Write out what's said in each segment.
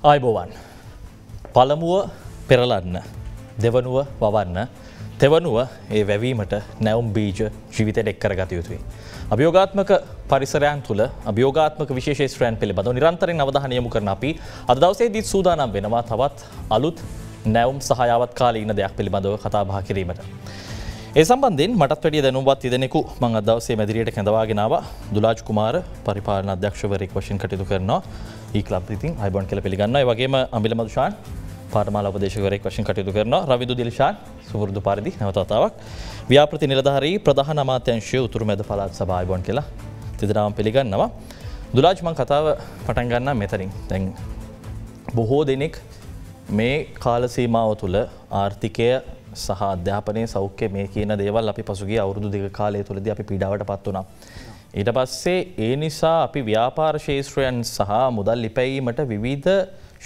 ආයිබෝවන්. පළමුුව පෙරලන්න. දෙවනුව වවන්න. තෙවනුව ඒ වැවීමට නැවම් බීජ ජීවිතයට එක්කර ගත යුතුයි. අභියෝගාත්මක පරිසරයන් තුළ අභියෝගාත්මක විශේෂයන් පිළිබඳව නිරන්තරෙන් අවධාන යොමු කරන අපි අද දවසේ දීත් සූදානම් වෙනවා තවත් අලුත් නැවුම් සහයාවත් කාලීන දෙයක් පිළිබඳව කතාබහ කිරීමට. ඒ සම්බන්ධින් මටත් වැඩිය දැනුවත් ඉදෙනෙකු මං අදවසේ මැදිරියට කැඳවාගෙනාව දුලාජ් කුමාර පරිපාලන අධ්‍යක්ෂවරෙක් වශයෙන් කටයුතු කරනවා ඒකලබ e ඉතින් අයිබොන් කල පිළිගන්න වගේම අමිල මදුෂාන් පාර්මාල උපදේශකරෙක් වශයෙන් කටයුතු කරන රවිදු දිල්ශාන් සුවරුදු පරිදි නැවතාවක් ව්‍යාපෘති නිලධාරී ප්‍රධාන අමාත්‍යංශය උතුරු මැද පලාත් සභායිබොන් කියලා තිදරාම පිළිගන්නවා. දුලාජ්මන් කතාව පටන්ගන්න මෙතරින් දැන්. බොහෝ දෙනෙක් මේ කාලසීමාව තුළ ආර්ථිකය සහ අධ්‍යාපනය සෞඛ්‍ය මේ කියන දේවල් අපි පසුගේ අවුරුදු දෙක කාලය තුළද අපි පිඩාවට පත් වනා. ඊට පස්සේ ඒ නිසා අපි ව්‍යාපාර ශේත්‍රයන් සහ මුදල් ලිපැයීමට විවිධ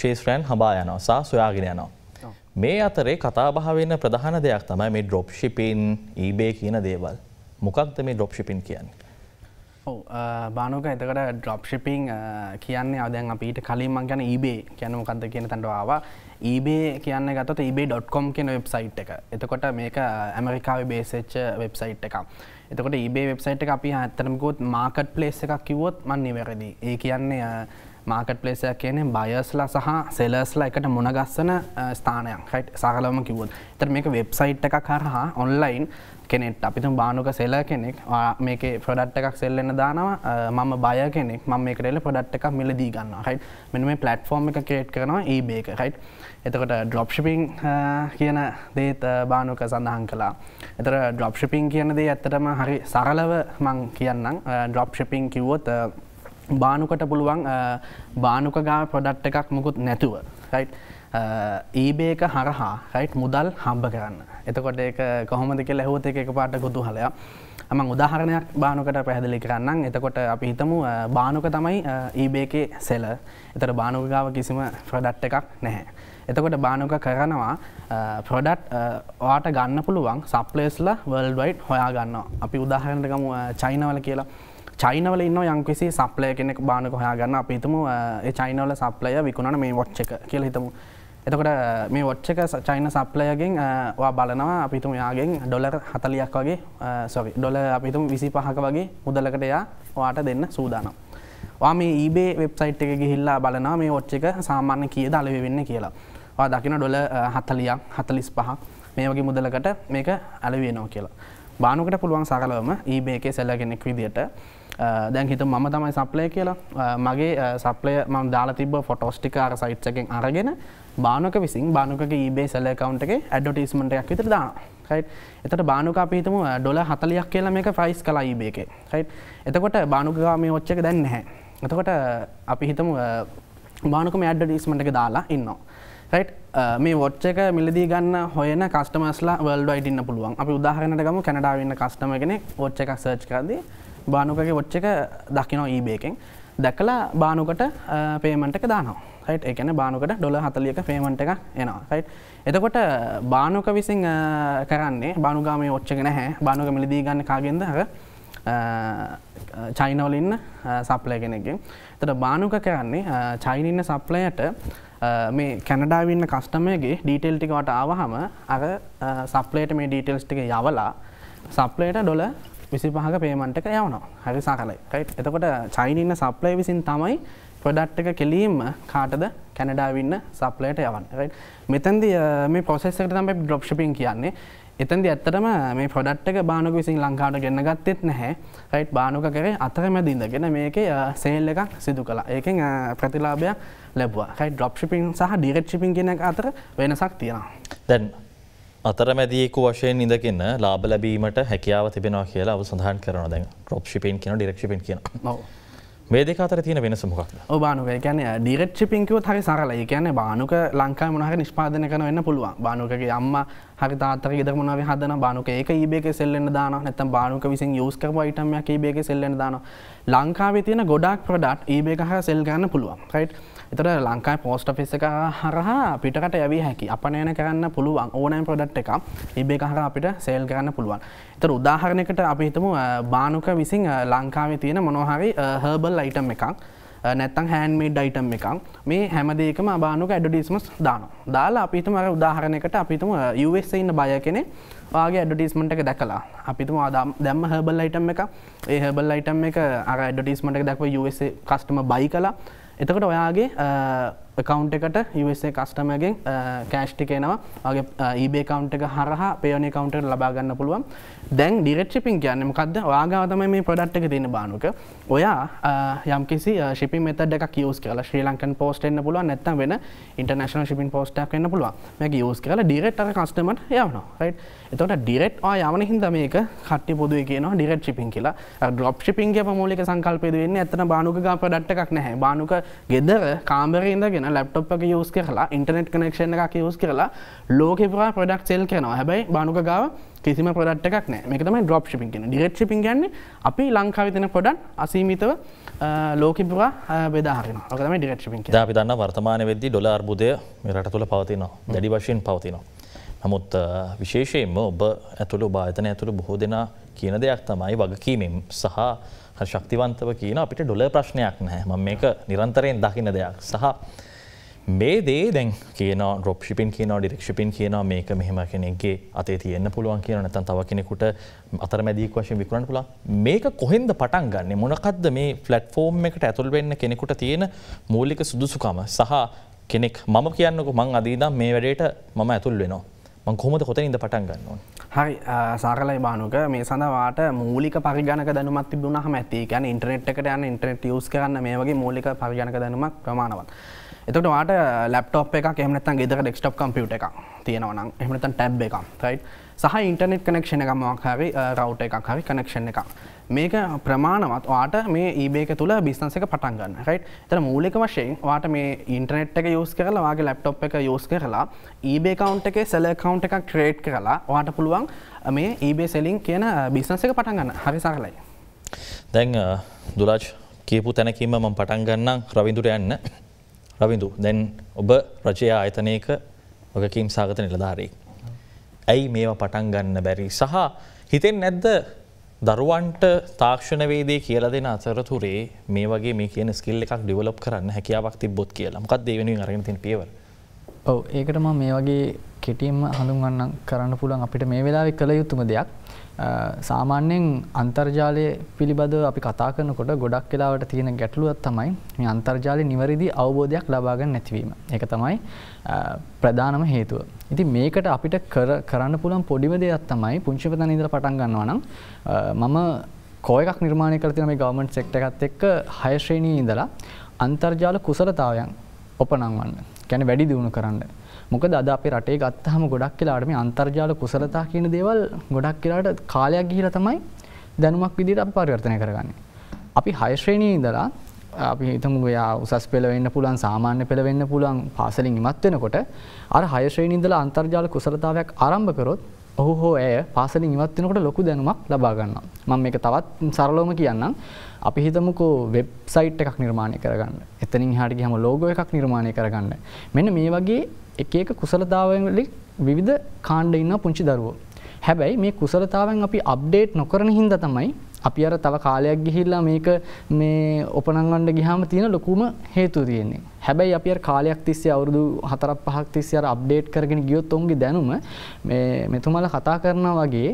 ශේත්‍රයන් හබා යනවා සහ සොයාගෙන යනවා. මේ අතරේ කතාබහ වෙන ප්‍රධාන දෙයක් තමයි මේ ඩ්‍රොප්ෂිපින් ඊබේ කියන දේවල්. මොකක්ද මේ ඩොප්ෂිපින් කියන්නේ? බානුක එතකට ඩ්‍රොප්ෂිපිං කියන්නේ අදැන් අපිට කලින්මං ගැන ඒබේ කියැනමකක්ද කියන තැන්ටවාව ඒබේ කියන්න ගතොත් ebay.com කියන වෙබ්සයිට් එක එතකොට මේක ඇමරිකාව බේසච්ච වෙබ්සයිට් එක එතකොට ඒබේ වෙබ්සයිට් එක අපි ඇත්තනකුත් මාකට් පලේස් එකක් කිවොත් මන් නිවැරදි ඒ කියන්නේ මාර්කට් පලේසයක් කියන්නේ බයස්ලා සහ සෙලස්ලා එකට මුණගස්සන ස්ථානයක් හයිට් සහලම කිවුත් තර මේක වෙබ්සයිට් එකක් හරහා ඔන්ලයින් කෙනෙට් අපිතු බානුක සෙල කෙනෙක් මේක ප්‍රඩට් එකක් සෙල්ලන්න දානවා මම බය කෙනෙක් ම මේකරෙල ප්‍රඩට් එකක් මිලදී ගන්න හයිට් මෙන මේ පලට්ෆෝර්ම් එක කේට් කරනවා ඒ බේක හයිට් එතකොට ඩොප්ෂිපිං කියන දේත් බානුක සඳහන් කලා එතර ඩොප්ෂිපිං කියන දේ ඇත්තටම හරි සරලව මං කියන්නම් ඩොප්ෂිපිං කිව්වොත් බානුකට පුළුවන් බානුකගා ප්‍රොඩට් එකක් මුකුත් නැතුව ඒබේක හරහා රයිට් මුදල් හම්බ කරන්න එතකොට එක කොහොමදක ලැහෝත එක පාට ගුතු හලයා ම උදාහරණයක් බානුකට පැහැදිලි කරන්න එතකොට අපි හිතමු බානුක තමයි ඒබේකේ සෙල එතට බානුකගාව කිසිම ප්‍රඩට් එකක් නැහැ. එතකොට බානුක කරනවා ප්‍රොඩට් වාට ගන්න පුළුවන් සප්ලේස්ල වල්ඩවයිට් හොයා ගන්න අපි උදාහරණකම චයිනවල කියලා චයිනවල ඉන්න යංකිසි සප්ලය කෙනෙක් බානක හොයාගන්න අප හිතම චයිනවල සප්ලය විකුණන මේ වොච්චක කියල හිතමු. එතකට මේ වොච්චක චයින සප්ලයගෙන් වා බලනවා අපිතුම යාගෙන් ඩොලර් හතලියක් වගේ සොරි ඩොල අපිතුම් විසි පහක වගේ මුදලකට එයා වාට දෙන්න සූදානම්. වා මේ ඒබේ වෙබ්සයිට් එක ගිහිල්ලා බලනා මේ ඔච්චක සාමාන්‍ය කිය දලව වෙන්න කියලා. වා දකින ඩොල හතලියක් හතලිස් පහ මේ වගේ මුදලකට මේක ඇලවෙනෝ කියලා. බානුකට පුළුවන් සකලවම ඒබේ එක සැල්ලගෙනෙක් විදියට දැන් හිත මම තමයි සප්ලය කියලා මගේ සප්ලය මම දාලා තිබ ෆොටෝස්ටිකාර සයිට් එකෙන් අරගෙන බානක විසින් බානුක ඊබේ සැල කවන්ට එක ඇඩොටිස්මටයක් විතර දා හයි් එතට බානුක අපිහිතම ඩොල හතලයක් කියලා මේක ෆ්‍රයිස් කලා ඊබේක හයි් එතකොට බානුකවා මේ ඔච්චක දැන් නැහැ එතකොට අපි හිතම බානුකම ඇඩ්ඩඩිස්මට එක දාලා ඉන්නවා රයිට් මේ වොච්ච එක මිලදී ගන්න හොයන කස්ටමස්ලා වල්ඩ අයිටන්න පුළුවන් අපි උදාහරණට ගම කැනඩාවන්න කස්ටම කෙනෙක් ොච්ච එකක් සර්ච් කරදී බානුකගේ වොච්ච එක දකිනෝ ඊබේකෙන් දැකලා බානුකට පේමටක දානවා හයිට් එකන බානුකට ඩොල හතලියක පේමට එක එනවා හයිට් එතකොට බානුක විසින් කරන්නේ බානුගාමය ඔච්චගෙන හැ බානුක මිලදී ගන්න කාගෙන්ද චයිනවලින්න සප්ලය කෙනෙකින් තට බානුක කරන්නේ චයිනන්න සප්ලයට මේ කැනඩාවින්න කස්ටමයගේ ඩීටෙල් ටිකවට ආවහම අර සප්ලේට මේ ඩීටෙල්ස් ටික යවලා සප්ලේට ඩොල විසි පහක පේමන්ටක යවනවා හරිසා කලයි රයි් එතකොට චයිනන්න සප්ලය විසින් තමයි ප්‍රඩට්ක කෙලීම කාටද කැනඩාවින්න සප්ලයට යවන් මෙතන්ද මේ පොසෙස්සකට තම ඩොප්ෂපින් කියන්නේ එතන්දි ඇත්තටම මේ පොඩට්ක බානක විසින් ලංකාට ගන්න ගත්තෙත් නැහැ රයිට් බානුක කරේ අතර මැදින්දගෙන මේක සේල් එකක් සිදු කලා ඒකෙන් ප්‍රතිලාභයක් ලැබවා හයි ඩොප්ෂිපින් සහ ඩිරට්ෂිපින් කියෙන අතර වෙනසක් තියෙනවා දැන්වා අතරමැදියෙකු වශයෙන් ඉඳගෙන ලාබ ලැබීමට හැකියාව තිබෙනවා කියලා අව සඳහන් කරන දැන් ්‍රොප් ශිපෙන් කියන ඩිරක්ෂිපෙන් කියන මේ දෙක අතර තියෙන වෙනස මොකක්ද බානුක කියන ඩිරෙට් ශිපින්කව හරි සරලයි කියන බානුක ලංකා මොනහරි නිෂ්පාදන කරන වෙන්න පුළුවන් බානුකගේ අම්ම හරි තාත්තර ඉද මොනව හදන බානුක ඒක ඒබේක සෙල්ලෙන් දාන නැතම් බානුක විසින් යස් කර යිටමයක් ඒබේක සෙල්ලෙන් දාන ලංකාවේ තියෙන ගොඩක් ප්‍රඩට් ඒබේක හ සෙල් ගන්න පුළුවන් රයිට් එතට ලංකායි පෝස්ට ෆිස් එක හරහා පිටකට යවි හැකි අපනයන කරන්න පුළුවන් ඕනයින් ප්‍රඩට් e එක ඉබේ කහර අපිට සේල් කරන්න පුළුවන් එත උදාහරණයකට අපි හිතමු බානුක විසින් ලංකාවේ තියෙන මොනොහරි හර්බල් අයිටම් එකක් නැත්තං හැන්මේඩ් අයිටම් එකක් මේ හැමදේකම අබානුක ඇඩඩිස්මස් දාන දාලා අපිතම අර උදාහරණයකට අපිතුම යුස් ඉන්න බය කෙනෙ වගේ ඇඩිස්මට එක දැකලා අපිතුම ආදාම් දැම්ම හබල් අයිටම් එක ඒ හබල් අයිටම් එක අර ඇඩිස්මට එක දැක්ව යුස කස්ටම බයි කලා එතකට ඔයාගේ කවන්් එකට USA කස්ටමගෙන් කෑෂ්ටිකේනවා ඒබේ කවන්් එක හරහා පේනි කවන්ට ලබාගන්න පුළුවන් දැන් ඩිරෙට් ශිපින් කියන්නම කද වාගාතම මේ ප්‍රඩට් එක තින බානුක ඔයා යම්කිසි ශිපි මෙතඩක් කියස් කියල ශ්‍රී ලංකන් පෝස්ට එන්න පුළුව නැත්තම් වෙන ඉන්ටර්නශන ශිපින් පෝස්ටක් එන්න පුළුව මේක යස් කියල ඩිරෙට් කස්ටමට යවන එතට ඩිරෙට් යවන හිද මේක කට්ටි පුොද කියන ඩිරෙට් ශිපින් කියලා ඩොප් ශිපින්ගේ මූලික සංකල්පයද වෙන්න ඇතන බානුක ගා ප්‍රඩට්ටක් නැහැ බානුක ගෙදර කාමරඉදගෙන කරන ලැප්ටොප් එක යස් කරලා ඉන්ටනෙට් කනෙක්ෂණ එක යස් කරලා ලෝකපුරා පොඩක් සෙල් කරනවා හැබයි බානුක ගාව කිසිම පොඩට් එකක් නෑ මේක තමයි ඩොප් ශිපින් කියෙන ඩිරෙට් ශිපින් ගන්න අපි ලංකාවිතන පොඩන් අසීමිතව ලෝකපුරා බෙදාහරන ම ඩිරෙට් ශිපින් පිදන්න වර්තමාන වෙද්දි ඩොලාර් බුදය රට තුළ පවතිනවා දැඩි වශයෙන් පවතිනවා නමුත් විශේෂයෙන්ම ඔබ ඇතුළු භාතන ඇතුළු බොහෝ දෙනා කියන දෙයක් තමයි වගකීමම් සහ ශක්තිවන්තව කියන අපිට ඩොල ප්‍රශ්නයක් නැහැ ම මේක නිරන්තරයෙන් දකින දෙයක් සහ මේ දේ දැන් කියන රොප්ෂිපින් කියන ඩිරක්ෂිපින් කියන මේක මෙහෙම කෙනෙක්ගේ අතේ තියෙන්න්න පුළුවන් කියන නැතන් තව කෙනෙකුට අතර මැදීක් වශයෙන් විකරන්න පුලා මේක කොහෙන්ද පටන් ගන්න මොනකක්ද මේ ෆලට් ෆෝර්ම් එකට ඇතුල් වෙන්න කෙනෙකුට තියෙන මූලික සුදුසුකම සහ කෙනෙක් මම කියන්නක මං අදීදම් මේ වැඩේට මම ඇතුල් වෙනවා මං කොමද කොත ඉඳ පටන් ගන්නවා. හරි සාකලයි බානුක මේ සඳවාට මූලික පරිගණක දැනුමත් තිබුණහම ඇති ගැන ඉන්ටනෙට් එකට යන ඉන්ටනෙට් යස් කරන්න මේ වගේ මූලික පරිගණක දැනුමක් ප්‍රමාණවත්. එතට වාට ලප්ටප් එක එමනත ගෙදර ඩෙක්ස්ටප් කම්පියුට එක තියෙනවනම් එමනතන් ටැබ් එක යි සහ ඉන්ටනෙට් කනෙක්ෂණ එකමක්හරි රවට් එකක් හරි කනෙක්ෂණ එක මේක ප්‍රමාණවත් වාට මේ ඒබේක තුළ බිස්නස එක පටන්ගන්න හයි තර මූලික වශයෙන් වාට මේ ඉන්ටනෙට් එක යස් කරලා වගේ ලප්ටප් එක යෝස් කරලා ඒබේ කවන්් එක සෙල කවන්් එක ක්‍රේට් කරලා වාට පුළුවන් මේ ඒබේ සෙලින් කියන බිස්නස එක පටන්ගන්න හරි සහලයි දැන් දුලාජ් කියපු තැනකීම මම පටන්ගන්නම් රවිදුර යන්න රවිඳු දැන් ඔබ රජය ආයතනයක වගකීම් සාගත නිලධාරී. ඇයි මේවා පටන් ගන්න බැරි සහ හිතෙන් නැද්ද දරුවන්ට තාක්ෂණවේදේ කියල දෙෙන අතරතුරේ මේ වගේ මේ කියන ස්කිල් එකක් ඩිවලප් කරන්න හැකියාවක් තිබොත් කියලා මොකක් දෙවෙන අරගතින් පියවර. ඔව ඒකටම මේ වගේ කෙටියම් හඳුන්ගන්න කරන්න පුළන් අපිට මේ වෙලාවෙ කළ යුතුම දෙයක් සාමාන්‍යයෙන් අන්තර්ජාලය පිළිබඳව අපි කතා කරනකොට ගොඩක් වෙලාවට තියෙන ගැටලුවත් තමයි මේ අන්තර්ජාලය නිවැරදි අවබෝධයක් ලබා ගන්න නැතිවීම. ඒක තමයි ප්‍රධානම හේතුව. ඉතින් මේකට අපිට කරන්න පුළුවන් පොඩිම දෙයක් තමයි පුංචි ප්‍රධාන ඉඳලා පටන් ගන්නවා නම් මම කෝයකක් නිර්මාණය කරලා තියෙන මේ ගවර්න්මන්ට් සෙක්ටර් එකත් එක්ක හය ශ්‍රේණියේ ඉඳලා අන්තර්ජාල කුසලතාවයන් ඔපනංවන්න. කියන්නේ වැඩි දියුණු කරන්න. මොකද අද අපේ රටේ ගත්තහම ගොඩක් වෙලාට මේ අන්තර්ජාල කුසලතා කියන දේවල් ගොඩක් වෙලාට කාලයක් ගිහිලා තමයි දැනුමක් විදිහට අපි පරිවර්තනය කරගන්නේ. අපි 6 ශ්‍රේණියේ ඉඳලා අපි හිතමු එයා උසස් පෙළ වෙන්න පුළුවන් සාමාන්‍ය පෙළ වෙන්න පුළුවන් පාසලෙන් ඉවත් වෙනකොට අර 6 ශ්‍රේණිය ඉඳලා අන්තර්ජාල කුසලතාවයක් ආරම්භ කරොත් ඔහු හෝ ඇය පාසලෙන් ඉවත් වෙනකොට ලොකු දැනුමක් ලබා ගන්නවා. මම මේක තවත් සරලවම කියන්නම්. අපි හිතමුකෝ වෙබ්සයිට් එකක් නිර්මාණය කරගන්න. එතනින් එහාට ගියම ලෝගෝ එකක් නිර්මාණය කරගන්න. මෙන්න මේ වගේ එක එක කුසලතාවන් වලින් විවිධ කාණ්ඩ ඉන්න පුංචි දරුවෝ. හැබැයි මේ කුසලතාවන් අපි අප්ඩේට් නොකරන හින්දා තමයි අපි අර තව කාලයක් ගිහිල්ලා මේක මේ ඔපනංගන්න ගියාම තියෙන ලොකුම හේතුව තියෙන්නේ. හැබැයි අපි අර කාලයක් තිස්සේ අවුරුදු 4ක් 5ක් තිස්සේ අර අප්ඩේට් කරගෙන ගියොත් උන්ගේ දැනුම මේ මෙතුමාලා කතා කරනා වගේ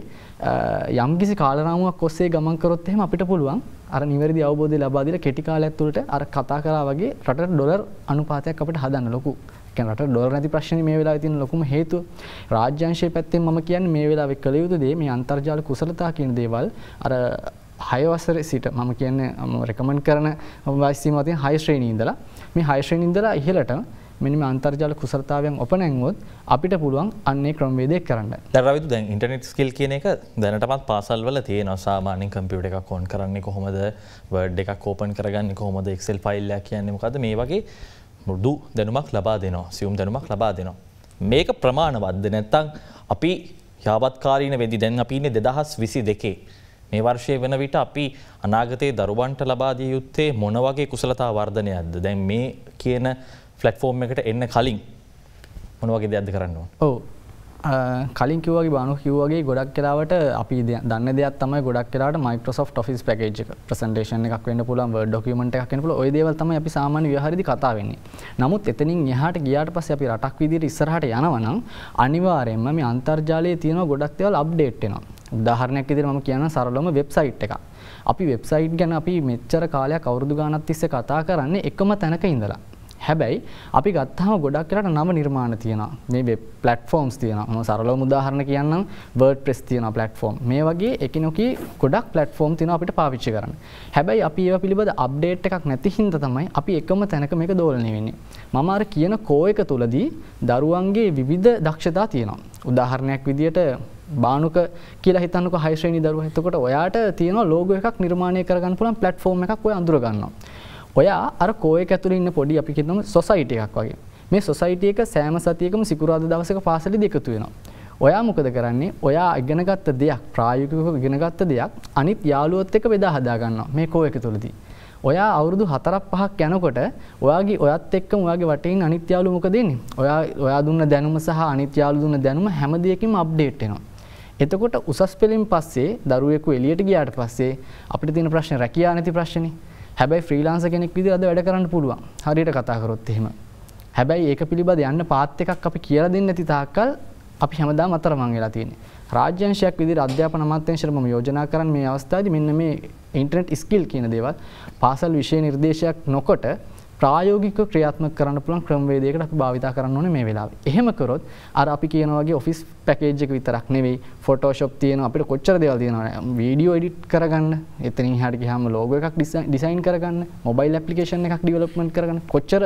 යම්කිසි කාලරාමුවක් ඔස්සේ ගමන් කරොත් එහෙම අපිට පුළුවන් අර නිවැරදි අවබෝධය ලබා දීලා කෙටි කාලයක් තුළට අර කතා කරා වගේ රටට ඩොලර් අනුපාතයක් අපිට හදන්න ලොකු කියන්නේ රට ඩොලර් නැති ප්‍රශ්නේ මේ වෙලාවේ තියෙන ලොකුම හේතුව රාජ්‍යංශයේ පැත්තෙන් මම කියන්නේ මේ වෙලාවේ කළ යුතු දේ මේ අන්තර්ජාල කුසලතා කියන දේවල් අර හයවසර සිට මම කියන්නේ රෙකමන්ඩ් කරන වයසීම තියෙන හය ශ්‍රේණිය ඉඳලා මේ හය ශ්‍රේණිය ඉඳලා ඉහළට මෙන්න මේ අන්තර්ජාල කුසලතාවයන් ඔපනැංවොත් අපිට පුළුවන් අන්නේ ක්‍රමවේදයක් කරන්න. දැන් රවිදු දැන් ඉන්ටර්නෙට් ස්කිල් කියන එක දැනටමත් පාසල් වල තියෙනවා. සාමාන්‍යයෙන් කම්පියුටර් එකක් ඕන් කරන්නේ කොහොමද? Word එකක් ඕපන් කරගන්නේ කොහොමද? Excel ෆයිල් එකක් කියන්නේ මොකද්ද? මේ වගේ මුඩු දැනුමක් ලබා දෙනවා සියුම් දැනුමක් ලබා දෙනවා. මේක ප්‍රමාණවත්ද නැත්තං අපි යාවත්කාරීන වෙදි දැන් අපින්නේ දෙදහස් විසි දෙකේ. මේ වර්ෂය වන විට අපි අනාගතයේ දරුවන්ට ලබාදිය යුත්තේ මොන වගේ කුසලතා වර්ධනයක්ද දැන් මේ කියන ෆලට්ෆෝර්ම් එකට එන්න කලින් මොන වගේ දෙයක්ද කරන්න ඕන. ඔව් කලින් කිවගේ බානු කිව්වගේ ගොඩක් කෙලාවට අපි දන්න දෙයක් තමයි ගොඩක් කෙලාට මයිකෝසොෆ් ෆිස් පැකේජ් ප්‍රසන්ටේෂන එකක් වන්න පුළන් ඩොකමට එකක් පුල ඔයදවල්තම අපි සාමාන විහරිදි කතාවෙන්නේ නමුත් එතනින් එහට ගියාට පස අපි රටක් විදිට ඉස්සරහට යනවනම් අනිවාරයෙන්ම මේ අන්තර්ජාලය තියෙන ගොඩක් දෙවල් අප්ඩේට්නවා උදාහරණයක් ඉදිරි මම කියන සරලම වෙබ්සයිට් එකක් අපි වෙබ්සයිට් ගැන අපි මෙච්චර කාලයක් අවුරුදු ගානත් තිස්සේ කතා කරන්නේ එකම තැනක ඉඳලා හැබැයි අපි ගත්තාම ගොඩක් කරට නම නිර්මාණ තියෙනවා මේ වෙබ් ප්ලට්ෆෝම්ස් තියෙනවා මම සරලව උදාහරණ කියන්නම් WordPress තියෙනවා ප්ලට්ෆෝම් මේ වගේ එකිනෙකි ගොඩක් ප්ලට්ෆෝම් තියෙනවා අපිට පාවිච්චි කරන්න හැබැයි අපි ඒවා පිළිබඳ අප්ඩේට් එකක් නැති හින්දා තමයි අපි එකම තැනක මේක දෝලණය වෙන්නේ මම අර කියන කෝ එක තුලදී දරුවන්ගේ විවිධ දක්ෂතා තියෙනවා උදාහරණයක් විදියට බානුක කියලා හිතන්නක හයිශ්‍රේණි දරුවා එතකොට ඔයාට තියෙනවා ලෝගෝ එකක් නිර්මාණය කරගන්න පුළුවන් ප්ලට්ෆෝම් එකක් ඔය අඳුර ගන්නවා ඔයා අර කෝයක ඇතුළේ ඉන්න පොඩි අපි කියනවා සොසයිටි එකක් වගේ. මේ සොසයිටි එක සෑම සතියකම සිකුරාදා දවසක පාසලෙදි එකතු වෙනවා. ඔයා මොකද කරන්නේ ඔයා ඉගෙනගත්ත දෙයක් ප්‍රායෝගිකව ඉගෙනගත්ත දෙයක් අනිත් යාළුවොත් එක්ක බෙදා හදා ගන්නවා මේ කෝ එක තුලදී. ඔයා අවුරුදු 4ක් 5ක් යනකොට ඔයාගේ ඔයත් එක්කම ඔයාගේ වටේින් අනිත් යාළුවෝ මොකද වෙන්නේ? ඔයා ඔයා දුන්න දැනුම සහ අනිත් යාළුවෝ දුන්න දැනුම හැම දෙයකින්ම අප්ඩේට් වෙනවා. එතකොට උසස් පෙළින් පස්සේ දරුවෙකු එළියට ගියාට පස්සේ අපිට තියෙන ප්‍රශ්නේ රැකියා නැති ප්‍රශ්නේ. හැබැයි ෆ්‍රීලාන්ස කෙනෙක් විදිහට අද වැඩ කරන්න පුළුවන්. හරියට කතා කරොත් එහෙම. හැබැයි ඒක පිළිබඳ යන්න පාත් එකක් අපි කියලා දෙන්නේ නැති තාක්කල් අපි හැමදාම අතරමං වෙලා තියෙන්නේ. රාජ්‍යංශයක් විදිහට අධ්‍යාපන අමාත්‍යාංශයට මම යෝජනා කරන්නේ මේ අවස්ථාවේදී මෙන්න මේ ඉන්ටර්නෙට් ස්කිල් කියන දේවල් පාසල් විෂය නිර්දේශයක් නොකොට ප්‍රායෝගිකව ක්‍රියාත්මක කරන්න පුළුවන් ක්‍රමවේදයකට අපි භාවිතා කරන්න ඕනේ මේ වෙලාවේ. එහෙම කරොත් අර අපි කියන වගේ ඔෆිස් පැකේජ් එක විතරක් නෙවෙයි ෆොටෝෂොප් තියෙන අපිට කොච්චර දේවල් තියෙනවා වීඩියෝ එඩිට් කරගන්න එතනින් එහාට ගියාම ලෝගෝ එකක් ඩිසයින් කරගන්න මොබයිල් ඇප්ලිකේෂන් එකක් ඩෙවලොප්මන්ට් කරගන්න කොච්චර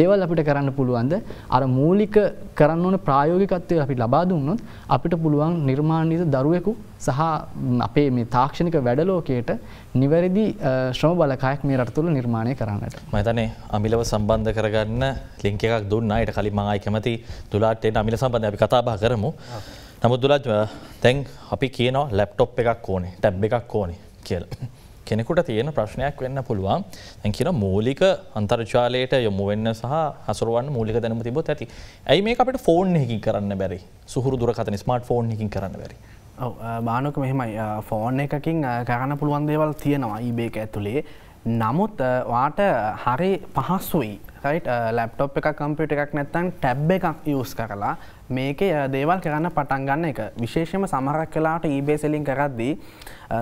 දේවල් අපිට කරන්න පුළුවන්ද අර මූලික කරන්න ඕන ප්‍රායෝගිකත්වය අපිට ලබා දුන්නොත් අපිට පුළුවන් නිර්මාණිත දරුවෙකු සහ අපේ මේ තාක්ෂණික වැඩලෝකයට නිවැරදි ශ්‍රම බලකායක් මේ රට තුළ නිර්මාණය කරන්නට මතනේ අමිලව සම්බන්ධ කරගන්න ලිංක එකක් දුන්නා ඊට කලින් මම ආයි කැමති තුලාට එන අමිල සම්බන්ධයෙන් අපි කතා බහ කරමු නමුත් දුලත් තැන් අපි කියන ලැප්ටොප් එකක් ඕනේ ටැබ් එකක් ඕනේ කියල. කෙනෙකුට තියෙන ප්‍රශ්නයක් වෙන්න පුළුවන් ඇැ කියන මූලික අන්තර්ජාලයට යොමු වෙන්න සහ හසුරුවන් මූලික දැනම තිබොත් ඇති ඇයි මේ අපට ෆෝන් හකින් කරන්න බැරි සුහුරු දුරකතන ස්මර්ට් ෆෝන් හකින් කරන්න බැරි බානක මෙහෙමයි ෆෝන් එකකින් කරන්න පුළුවන් දේවල් තියෙනවා ඒබේක ඇතුළේ නමුත් වාට හරි පහසුයි ලැප්ටොප් එක කම්පිට එකක් නැත්තන් ටැබ් එකක් යස් කරලා මේක දේවල් කරන්න පටන් ගන්න එක විශේෂම සමරක් කලාට ඊබේසෙලින් කරද්දී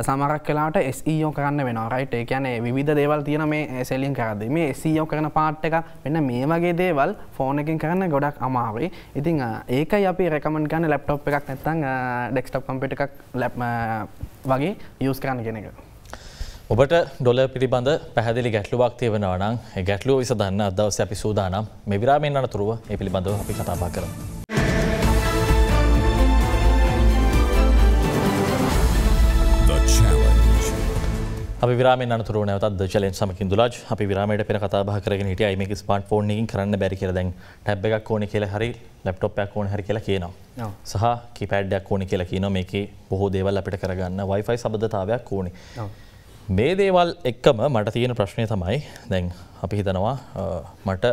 සමරක් කලාට SEO කරන්න වෙන රයිට් ඒ කියන්නේ විධ දේවල් තියෙන මේ සෙලින් කරදි මේ SEO කරන පාට් එක වෙන්න මේ වගේ දේවල් ෆෝන එකින් කරන්න ගොඩක් අමාවේ ඉතිං ඒකයි අපි රැකමන් ගන්න ලැප්ටොප් එකක් නැත්තං ඩෙක්ස්ටප් කම්පිට එකක් ලැප් වගේ යස් කරන්න කෙනෙක ඔබට ඩොල පිළිබඳ පැහැදිලි ගැටලුවක් තියෙනවා නම් ගැටලුව විසඳන්න අදවස අපි සූදානම් මෙ විරාමෙන් අනතුරුව ඒ පිළිබඳව අපි කතාපා කරමු. අපි විරාම අනතුර නැවතත් චලෙන් සමකින් දුලාජ් අපි විරාමයට පෙන කතාබහ කරගෙන හිටිය මේක ස්පන්ට් ෆෝර්නිින් කරන්න බැරි කරදැන් ටැබ් එකක් ඕන කියලා හරි ලැප්ටොප්යක් ඕන හරි කියලා කියනවා සහ කිපෑඩ්ඩයක් ඕනි කියලා කියනවා මේක බොහෝ දේවල් අපිට කරගන්න වයිෆයි සබඳතාවයක් ඕනේ මේ දේවල් එක්කම මට තියෙන ප්‍රශ්නය තමයි දැන් අපි හිතනවා මට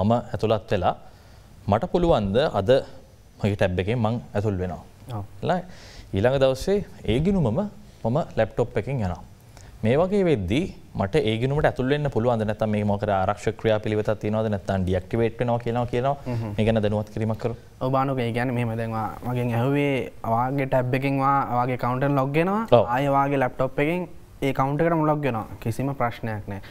මම ඇතුළත් වෙලා මට පුළුවන්ද අද මගේ ටැබ් එකෙන් මං ඇතුල් වෙනවා. ලා ඊළඟ දවස්සේ ඒ ගිනුමම මම ලැප්ටොප් එකෙන් යනවා. මේ වගේ වෙද්දී මට ඒගනුට ඇතුලෙන් පුළුවන්ද නැත මේ මොකර ආරක්ෂ ක්‍රියා පිළිවෙත තිනවද නැත්තන් ඩියක්ටිවේට් වෙනවා කියලා කියනවා මේ ගැන දැනුවත් කිරීමක් කර ඔබානුක ඒ ගැන මෙහෙම දැන්වා මගෙන් ඇහුවේ වාගේ ටැබ් එකකින්වා වාගේ කවුන්ටර් ලොග් වෙනවා ආයෙ වාගේ ලැප්ටොප් එකෙන් ඒ කවුන්ටකට මුලක් ගෙන කිසිම ප්‍රශ්නයක් නෑ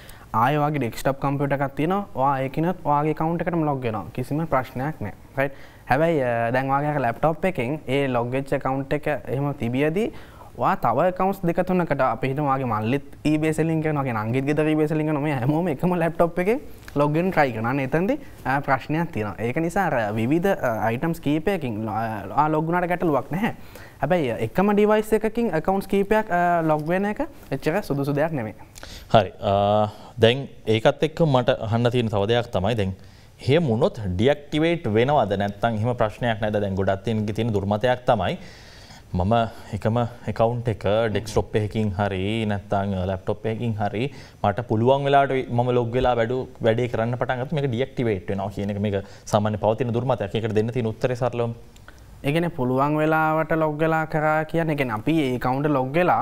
ආයවාගේ ඩෙක්ස්ටප් කම්පියට එකක් තියෙන වා ඒකනත් වාගේ කවුන්ටකට ලොග් ගෙන කිසිම ප්‍රශ්නයක් නෑ රයි් හැබැයි දැන්වාගේ ලැප්ටොප් එකෙන් ඒ ලොග්ගෙච්ච කවුන්ට එක එහෙම තිබියදී වා තව කවස් දෙකතුනකට අපිහිටවාගේ මල්ලත් ඒ බේසලින්ක නොගේ අගේ ගෙත බේසලික නොම හැමෝම එකම ලැප්ටොප් එක ලොග්ගෙන් ට්‍රයි කනන්න එතන්දි ප්‍රශ්නයක් තියෙන ඒක නිසාර විවිධ අයිටම්ස් කීපයකින් ලොග්ගුණට ගැටලුවක් නැහැ හැබැයි එකම ඩිවයිස් එකකින් ඇකවන්ස් කීපයක් ලොග්වෙන එක එච්චක සුදුසු දෙයක් නෙමේ හරි දැන් ඒකත් එක්ක මට හන්න තියෙන තව දෙයක් තමයි දැන් හෙ මුණොත් ඩියක්ටිවේට් වෙනවද නැත්තන් හිම ප්‍රශ්නයක් නැද දැන් ගොඩත්තියන්ගේ තියෙන දුර්මතයක් තමයි මම එකම එකකවන්් එක ඩෙක්ස්ටොප් එකකින් හරි නැත්තං ලැප්ටොප් එකකින් හරි මට පුළුවන් වෙලාට ම ලොග වෙලා වැඩු වැඩේ කරන්න පටන්ගත් මේ ඩියක්ටිවේට් වෙනවා කියන එක මේ සමන පවතින දුර්මතයක් එකට දෙන්න ති උත්තර සරලම් ඒගෙන පුළුවන් වෙලාවට ලොග්ගලා කරා කියන එකෙන් අපි ඒ කවුන්ට ලොග්ගලා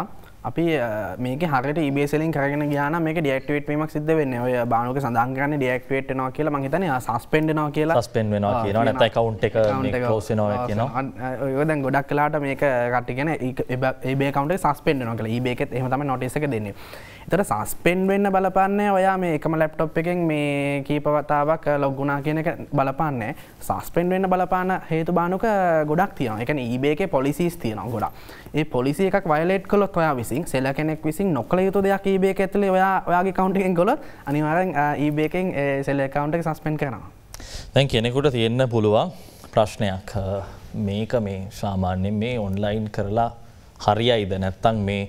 අපි e මේක හරට ඉබේසලින් කරගෙන ගාන මේක ඩියක්ටවේටීමක් සිද වෙන්න ඔය බානුක සඳන් කරන්න ඩියක්ටවේට්නවා කියලා මහිතන සස්පෙන්ඩ්නවා කියලා ස්පෙන්වෙනවා කියන නැත කවුන්් එක ෝසනවා කියන යද ගොඩක් කලාට මේක කට්ටිගෙන ඒබේ කවුන්ට සස්පෙන්ඩ්නවා කියලා ඒබේකෙත් එහම තම නොටසක දෙන්නේ තර සස්පෙන්් වෙන්න බලපන්නේ ඔයා මේ එකම ලැප්ටොප් එකෙන් මේ කීපවතාවක් ලොග්ගුණා කියනක බලපන්නේ සස්පෙන්් වෙන්න බලපාන හේතු බානුක ගොඩක් තියෙන එක ඒබේක පොලිසිස් තියෙන ගොඩක් ඒ පොලිසි එකක් වලට් කොත් ඔයා විසින් සෙල කෙනෙක් විසින් නොකළ යුතු දෙයක් ඒබේ ඇතුලේ ඔයා ඔයාගේ කවන්ටෙන් ගොලොත් අනිවාරෙන් ඒබේකෙන් සෙල්ල කවන්ට සස්පෙන්් කරනවා දැන් කෙනෙකුට තියෙන්න පුළුවන් ප්‍රශ්නයක් මේක මේ සාමාන්‍යෙන් මේ ඔන්ලයින් කරලා හරියයිද නැත්තං මේ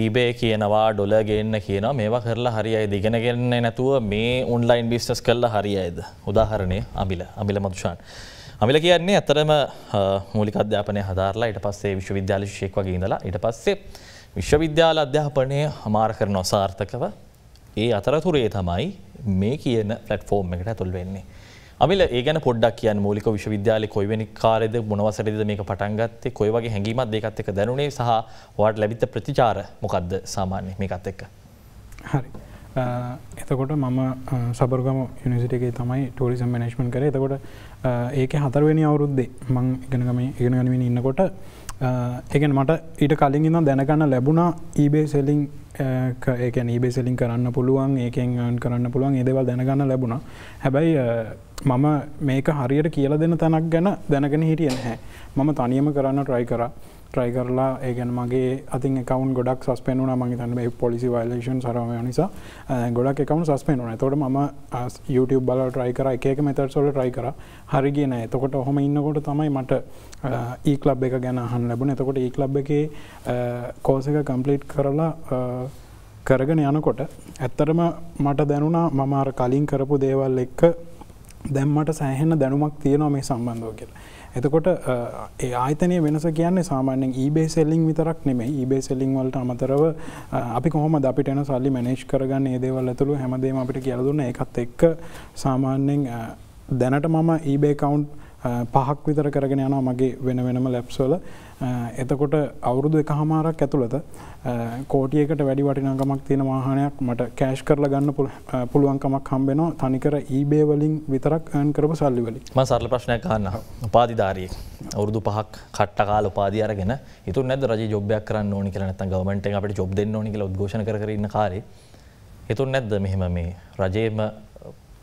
ඊබේ කියනවා ඩොල ගන්න කියනවා මේවා කරලා හරි අයි දිගෙනගෙන්න නැතුව මේ ඔන්ලයින් බිස්ටස් කරලා හරි අයිද උදාහරණය අමිල අමිල මදුෂාන්. අමිල කියන්නේ ඇතරම මූලික අධ්‍යාපනය හදාරලා ඉට පස්සේ විශ්වවිද්‍යාල ශෂයෙක් වගේ ඉඳලා ඉට පස්සේ විශ්වවිද්‍යාල අධ්‍යාපනය හමාර කරනවා සාර්ථකව ඒ අතරතුරේ තමයි මේ කියන පලට්ෆෝර්ම් එකට ඇතුල් වෙන්නේ. අමිල ඒ ගැන පොඩ්ඩක් කියන්න මූලික විශ්වවිද්‍යාලය කොයිවැනි කාර්යද මොනවසරේද මේක පටන් ගත්තේ කොයි වගේ හැඟීමක් දෙකත් එක්ක දැනුනේ සහ ඔයාලට ලැබිච්ච ප්‍රතිචාර මොකද්ද සාමාන්‍ය මේකත් එක්ක හරි එතකොට මම සබරගම යුනිවර්සිටි එකේ තමයි ටූරිසම් මැනේජ්මන්ට් කරේ එතකොට ඒකේ හතරවෙනි අවුරුද්දේ මම ඉගෙන ගමේ ඉගෙන ගනිමින් ඉන්නකොට ඒකෙන් මට ඊට කලින් ඉඳන් දැනගන්න ලැබුණා ඊබේ සෙලින් එකැන බෙසලින් කරන්න පුළුවන් ඒකෙන් අන් කරන්න පුළුවන් ඒදවල් දැනගන්න ලැබුණ හැබැයි මම මේක හරියට කියල දෙන තැනක් ගැන දැනගෙන හිටිය නැහැ මම තනියම කරන්න ට්‍රයි කර ට්‍රයි කරලා ඒගැන මගේ අති කවන් ගොඩක් සස්පෙන්නුන මගේ තන්න පොලිසි වලේෂන් සරම නිසා ගොඩක් එකවන් සස්පෙන්නුන තොට ම YouTube බල ට්‍රයි කර එක මෙතර සොල ට්‍රයි කර හරිගෙන එතකොට හොම ඉන්නකොට තමයි මට ඒ ලබ් e එක ගැන හන් ලැබුණ එතකොට ඒ e ලබ් එක කෝස එක කම්පලිට් කරලා කරගෙන යනකොට ඇත්තරම මට දැනුණා මමාර කලින් කරපු දේවල් එක්ක දැම්මට සෑහෙන්න දැනුමක් තියෙනවා මේ සම්බන්ධෝ කියලා. එතකොට ඒ ආතනය වෙනස කියන්නේ සාමාන්‍යෙන් ඊබේ සෙල්ලිින් විතරක් නෙමේ ඊබේ සෙල්ලිින් වලට අමතරව අපි කොහොම අපිට එන සල්ලි මනේෂ් කරගන්න ඒදේවල් ඇතුළු හැමදේම අපිට කියලදුන්න එකත් එක්ක සාමාන්‍යෙන් දැනට මම ඊබේ කවුන්් පහක් විතර කරගෙන යනවා මගේ වෙන වෙනම ලැප්ස්වල එතකොට අවුරුදු එක හමාරක් ඇතුළත කෝටියකට වැඩි වටිනාගමක් තියෙන වාහනයක් මට කෑෂ් කරලා ගන්න පුළුවන්කමක් හම්බෙනවා තනිකර ඊබේ වලින් විතරක් ඇන් කරපු සල්ලි වලින් ම සරල ප්‍රශ්නයක් කන්න උපාධධාරී අවුරුදු පහක් කට්ටකාල උපාදි අරගෙන ඉතු නැද රජ ජොබ්යක් කරන්න ඕනි කියලා නැත්නම් ගවර්න්මන්ට් එකෙන් අපිට ජොබ් දෙන්න ඕනි කියලා උද්ඝෝෂණ කර කර ඉන්න කාලේ හිතුන් නැද්ද මෙහෙම මේ රජයේම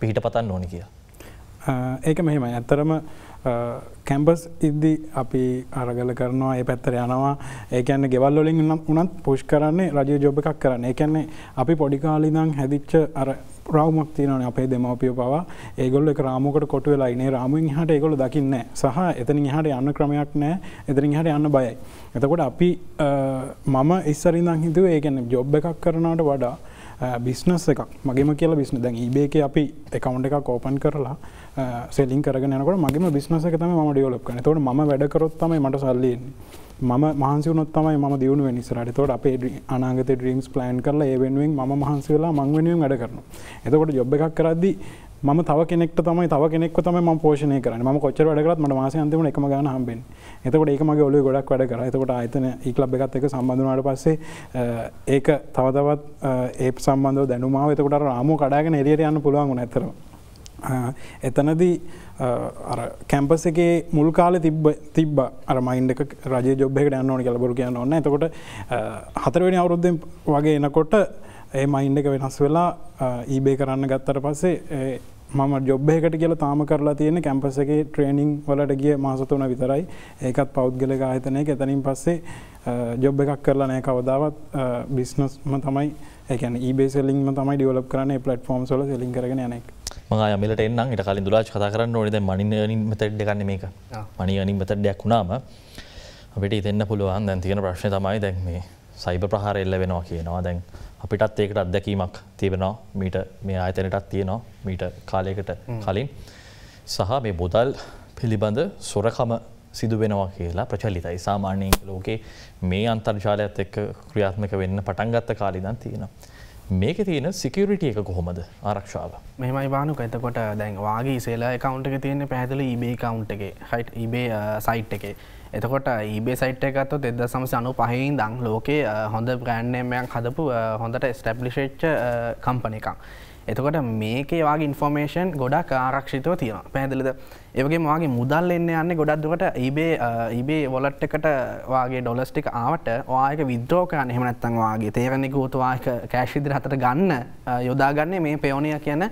පිහිට පතන්න ඕනි කියලා ඒක මෙහෙම ඇත්තරම කැම්පස් uh, ඉද්දි අපි අරගල කරනවා ඒ පැත්තර යනවා ඒකන්න ගෙවල්ලොලින් උනත් පුෂ් කරන්නේ රජය ජොබ එකක් කරන්න ඒකන්නේ අපි පොඩිකාලිදං හැදිච්ච අර රවමක් තියනන අපේ දෙමවපිය පවා ඒගොල්ල රාමකට කොටු වෙලායිනේ රාමුවෙන් හට ඒගොල දකින්න සහ එතන හට යන්න ක්‍රමයක් නෑ එතරින් හට යන්න බයයි. එතකොට අපි uh, මම ඉස්සරිදං හිතුව ඒකන ජොබ් එකක් කරනට වඩා බිස්නස් uh, එකක් මගේම කියලා බිස්න දැන් ඒබේක අපි එකකවුන්් එකක් ඕපන් කරලා සෙලින් කරගෙනනකට මගේම බිස්නසක තම ම ඩියලප් කන තොට ම වැඩකරොත්තම මට සල්ලන්නේ මම මහන්සිවනොත් තමයි ම දියුණු වෙනිස්රට තොට අපේ අනාගත ඩ්‍රීම්ස් ප්ලයින් කරලා ඒ වෙනුවෙන් ම මහන්සි වෙලා මං වෙනුවෙන් වැඩ කරන. එතකොට ජොබ් එකක් කරද්දි ම තව කෙනෙක් තමයි තව කෙනෙක් තම ම පෝෂණ කර ම කොච්චර වැඩකරත් මට මාස අන්තිම එකම ගන හම්බෙන් එතකොට ඒක මගේ ඔලු ගොඩක් වැඩ කර එතකොට අතන ඉක්ලබ් එකත් එක සම්බඳුනාට පස්සේ ඒක තවතවත් ඒ සම්බන්ධ දැනුමාව එතකොට රාමු කඩාගෙන එරියට යන්න පුළුවන් නැතරවා. එතනදී කැම්පස එක මුල් කාල තිබ තිබ අරමයින්ක රජ ජොබ්ෙක යන්නඕන කලබරු කියන්න ඕන්න එතකොට හතරවෙනි අවුරුද්ධ වගේ එනකොට ඒ මයින්ඩ එක වෙනස් වෙලා ඊබේ කරන්න ගත්තර පස්සේ මම ජොබ්බයකට කියල තාම කරලා තියෙන කැම්පස එක ට්‍රේනිං වලට ගිය මාසතුන විතරයි ඒකත් පෞද්ගල ගාහිතනය එතනින් පස්සේ ජොබ් එකක් කරලා නෑ කවදාවත් බිස්නස්ම තමයි එකන ඒබේ සෙලින්ම තමයි ඩියවලප් කරන පලට ෆෝම් සොල සෙලින් කරන යනෙක් මගේ මිලට එන්න ඉට කලින් දුලාච කතා කරන්න ඕනද මනිනින් මෙතට්ඩ ගන්න මේක මනිගනින් මෙතට්ඩයක් වුණාම අපිට ඉතන්න පුළුවන් දැන් තියෙන ප්‍රශ්න තමයි දැන් මේ සයිබ ප්‍රහාර එල්ල වෙනවා කියනවා දැන් අපිටත් ඒකට අත්දැකීමක් තිබෙනවා මීට මේ ආයතනටත් තියෙනවා මීට කාලයකට කලින් සහ මේ බොදල් පිළිබඳ සොරකම සිදු වෙනවා කියලා ප්‍රචලිතයි සාමාන්‍යයෙන් ලෝකේ මේ අන්තර්ජාලයත් එක්ක ක්‍රියාත්මක වෙන්න පටන්ගත්ත කාලිදන් තියෙනවා. මේක තියෙන සිකියරිට එක කොහොමද ආරක්ෂාව මෙමයි වානුක එතකොට දැන් වගේ සේලා කවුන්ට එක තියන්නේ පැහදිල ඉබේ කවුන්ටගේ හයිට් ඉබේ සයිට් එකේ එතකොට ඉබේ සයිට් එකත්තු දෙද සමස අනු පහහින් දං ලෝකේ uh, හොඳ බ්‍රෑන්්නමයන් හදපු uh, හොඳට ස්ටැප්ලිෂේච්ච කම්පන uh, එකක් එතකොට මේකේ වගේ ඉන්ෆෝර්මේෂන් ගොඩක් ආරක්ෂිතව තියෙන පැදිලිද ඒවගේ මගේ මුදල් එන්න යන්න ගොඩක්දුකට ඒබේ ඒබේ වොලට් එකට වගේ ඩොලස්ටික ආවට වායක විද්‍රෝකයන් එහෙමනැත්තන් වගේ තේරණෙක ූතුවාක කෑශිදිර හතට ගන්න යොදාගන්නේ මේ පෙෝනය කියන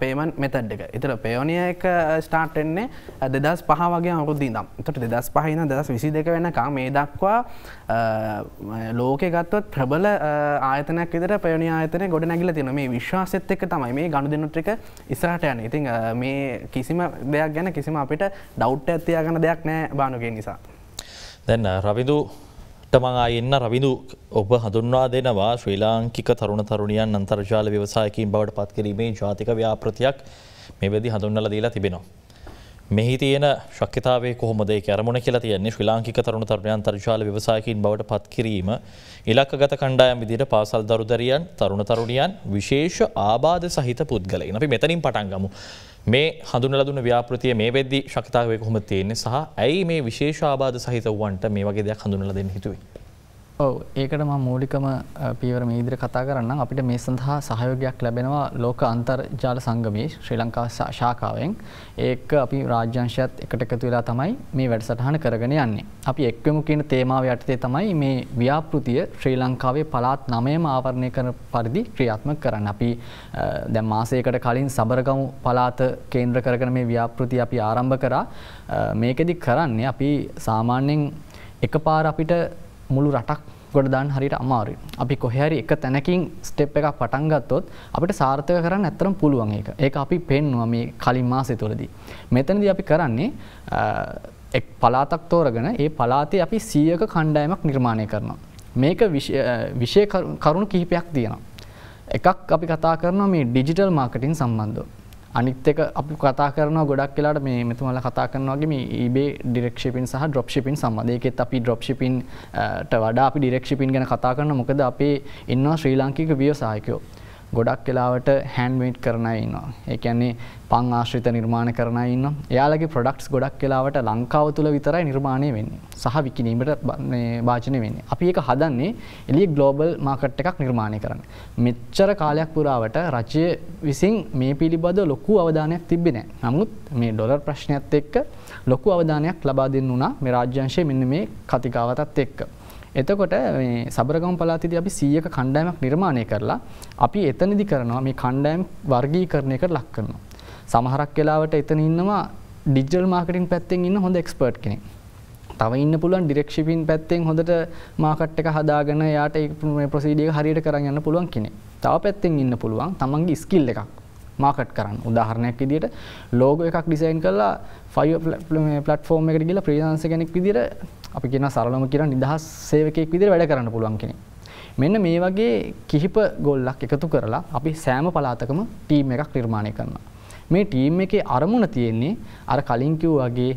පේමන් මෙතඩ් එක එතර පේෝනිය එක ස්ටාර්ටෙන්නේ දෙදස් පහ වගේ අවුද්දී දම් තොට දෙදස් පහින දස් විසි දෙක වෙනකම් මේ දක්වා ලෝකෙ ගත්වත් ප්‍රබල ආතනක් විතර පයන ආතන ගොඩ නැගිල තින මේ විශ්වාසත් එක්ක තමයි මේ ගණු දෙනුට්‍රික ඉස්රට යන ඉතින් මේ කිසිම දෙයක් ගැන කිසිම අපිට ඩෞට්ට ඇත්තියා ගන දෙයක් නෑ බානුගෙන් නිසා. දැන්න රවිදු තමන් රවිඳු ඔබ හඳුන්වා දෙනවා ශ්‍රී ලාංකික තරුණ තරුණියන් අන්තර්ජාල ව්‍යවසායකින් බවට පත් කිරීමේ ජාතික ව්‍යාපෘතියක් මෙවැදි හඳුන්නල දීලා තිබෙනවා. මෙහි තියෙන ශක්්‍යතාවේ කොහොමද ඇරමුණ කියලා තියන්නේ ශ්‍රී ලාංකික තරුණ තරුණයන් අන්තර්ජාල ව්‍යවසායකින් බවට පත් කිරීම ඉලක්කගත කණ්ඩායම් විදිහට පාසල් දරුදරියන් තරුණ තරුණියන් විශේෂ ආබාධ සහිත පුද්ගලයින් අපි මෙතනින් පටන් ගමු. මේ හඳුනලා දුන්න ව්‍යාපෘතිය මේ වෙද්දි ශක්තිතාවය කොහොමද තියෙන්නේ සහ ඇයි මේ විශේෂ ආබාධ සහිත වුවන්ට මේ වගේ දෙයක් හඳුනලා දෙන්න හිතුවේ? ඔව ඒකට ම මූලිකම පීවර මීදිර කතා කරන්න අපිට මේ සඳහා සහයෝගයක් ලැබෙනවා ලෝක අන්තර්ජාල සංගමයේ ශ්‍රී ලංකා ශාකාවෙන් ඒක අපි රාජ්‍යංශයත් එකට එකතු වෙලා තමයි මේ වැඩසටහන කරගෙන යන්නේ. අපි එක්වමු කියන තේමාව යටතේ තමයි මේ ව්‍යාපෘතිය ශ්‍රී ලංකාවේ පලාත් නමයම ආවරණය කර පරිදි ක්‍රියාත්මක කරන්න. අපි දැන් මාසයකට කලින් සබරගමු පලාත කේන්ද්‍ර කරගෙන මේ ව්‍යාපෘතිය අපි ආරම්භ කරා. මේකෙදි කරන්නේ අපි සාමාන්‍යයෙන් එකපාර අපිට මුළු රටක් ගොඩදාන් හරිට අමාරු. අපි කොහරි එක තැනකින් ස්ටෙප් එකක් පටන් ගත්තොත් අපිට සාර්ථක කරන්න ඇත්තරම් පුළුවන් ඒක. ඒක අපි පෙන්නවා මේ කලින් මාසෙ තුළදී. මෙතනදී අපි කරන්නේ එක් පලාතක් තෝරගෙන ඒ පලාතේ අපි 100ක කණ්ඩායමක් නිර්මාණය කරනවා. මේක විෂය කරුණු කිහිපයක් තියෙනවා. එකක් අපි කතා කරනවා මේ ඩිජිටල් මාකටින් සම්බන්ධව. අනිත් එක අපි කතා කරනවා ගොඩක් වෙලාට මේ මෙතුමාලා කතා කරනවා වගේ මේ eBay direct shipping සහ drop shipping සම්බන්ධ. ඒකෙත් අපි drop shipping ට වඩා අපි direct shipping ගැන කතා කරනවා මොකද අපේ ඉන්නවා ශ්‍රී ලාංකික ව්‍යවසායකයෝ. ගොඩක් වෙලාවට හැන්ඩ්මේඩ් කරන අය ඉන්නවා. ඒ කියන්නේ පන් ආශ්‍රිත නිර්මාණ කරන අය ඉන්නවා. එයාලගේ ප්‍රොඩක්ට්ස් ගොඩක් වෙලාවට ලංකාව තුල විතරයි නිර්මාණය වෙන්නේ. සහ විකිණීමට මේ වාචනය වෙන්නේ. අපි ඒක හදන්නේ එළිය ග්ලෝබල් මාකට් එකක් නිර්මාණය කරන්න. මෙච්චර කාලයක් පුරාවට රජය විසින් මේ පිළිබඳව ලොකු අවධානයක් තිබ්බේ නැහැ. නමුත් මේ ඩොලර් ප්‍රශ්නයත් එක්ක ලොකු අවධානයක් ලබා දෙන්න උනා මේ රාජ්‍යංශය මෙන්න මේ කතිකාවතත් එක්ක. එතකොට මේ සබරගම පළාතේදී අපි 100ක කණ්ඩායමක් නිර්මාණය කරලා අපි එතනදි කරනවා මේ කණ්ඩායම් වර්ගීකරණයකට ලක් කරනවා. සමහරක් වෙලාවට එතන ඉන්නවා ඩිජිටල් මාකටිං පැත්තෙන් ඉන්න හොඳ එක්ස්පර්ට් කෙනෙක්. තව ඉන්න පුළුවන් ඩිරෙක්ට් ෂිපින් පැත්තෙන් හොඳට මාකට් එක හදාගෙන එයාට මේ ප්‍රොසීඩිය එක හරියට කරන් යන්න පුළුවන් කෙනෙක්. තව පැත්තෙන් ඉන්න පුළුවන් තමන්ගේ ස්කිල් එකක්. මාකට් කරන්න උදාහරණයක් විදිට ලෝග එකක් ඩිසයින් කරලා ෆයි පලටෆෝර්ම් එකට කියලා ප්‍රීසංස කෙනෙක් විදිර අපි කියෙන සරලම කියර නිදහස් සේවකෙක් විදිර වැඩ කරන්න පුළුවන් කෙනෙ මෙන්න මේ වගේ කිහිප ගොල්ලක් එකතු කරලා අපි සෑම පලාතකම ටීම් එකක් නිර්මාණය කරන්න මේ ටීම් එකේ අරමුණ තියෙන්නේ අර කලින්කිව් වගේ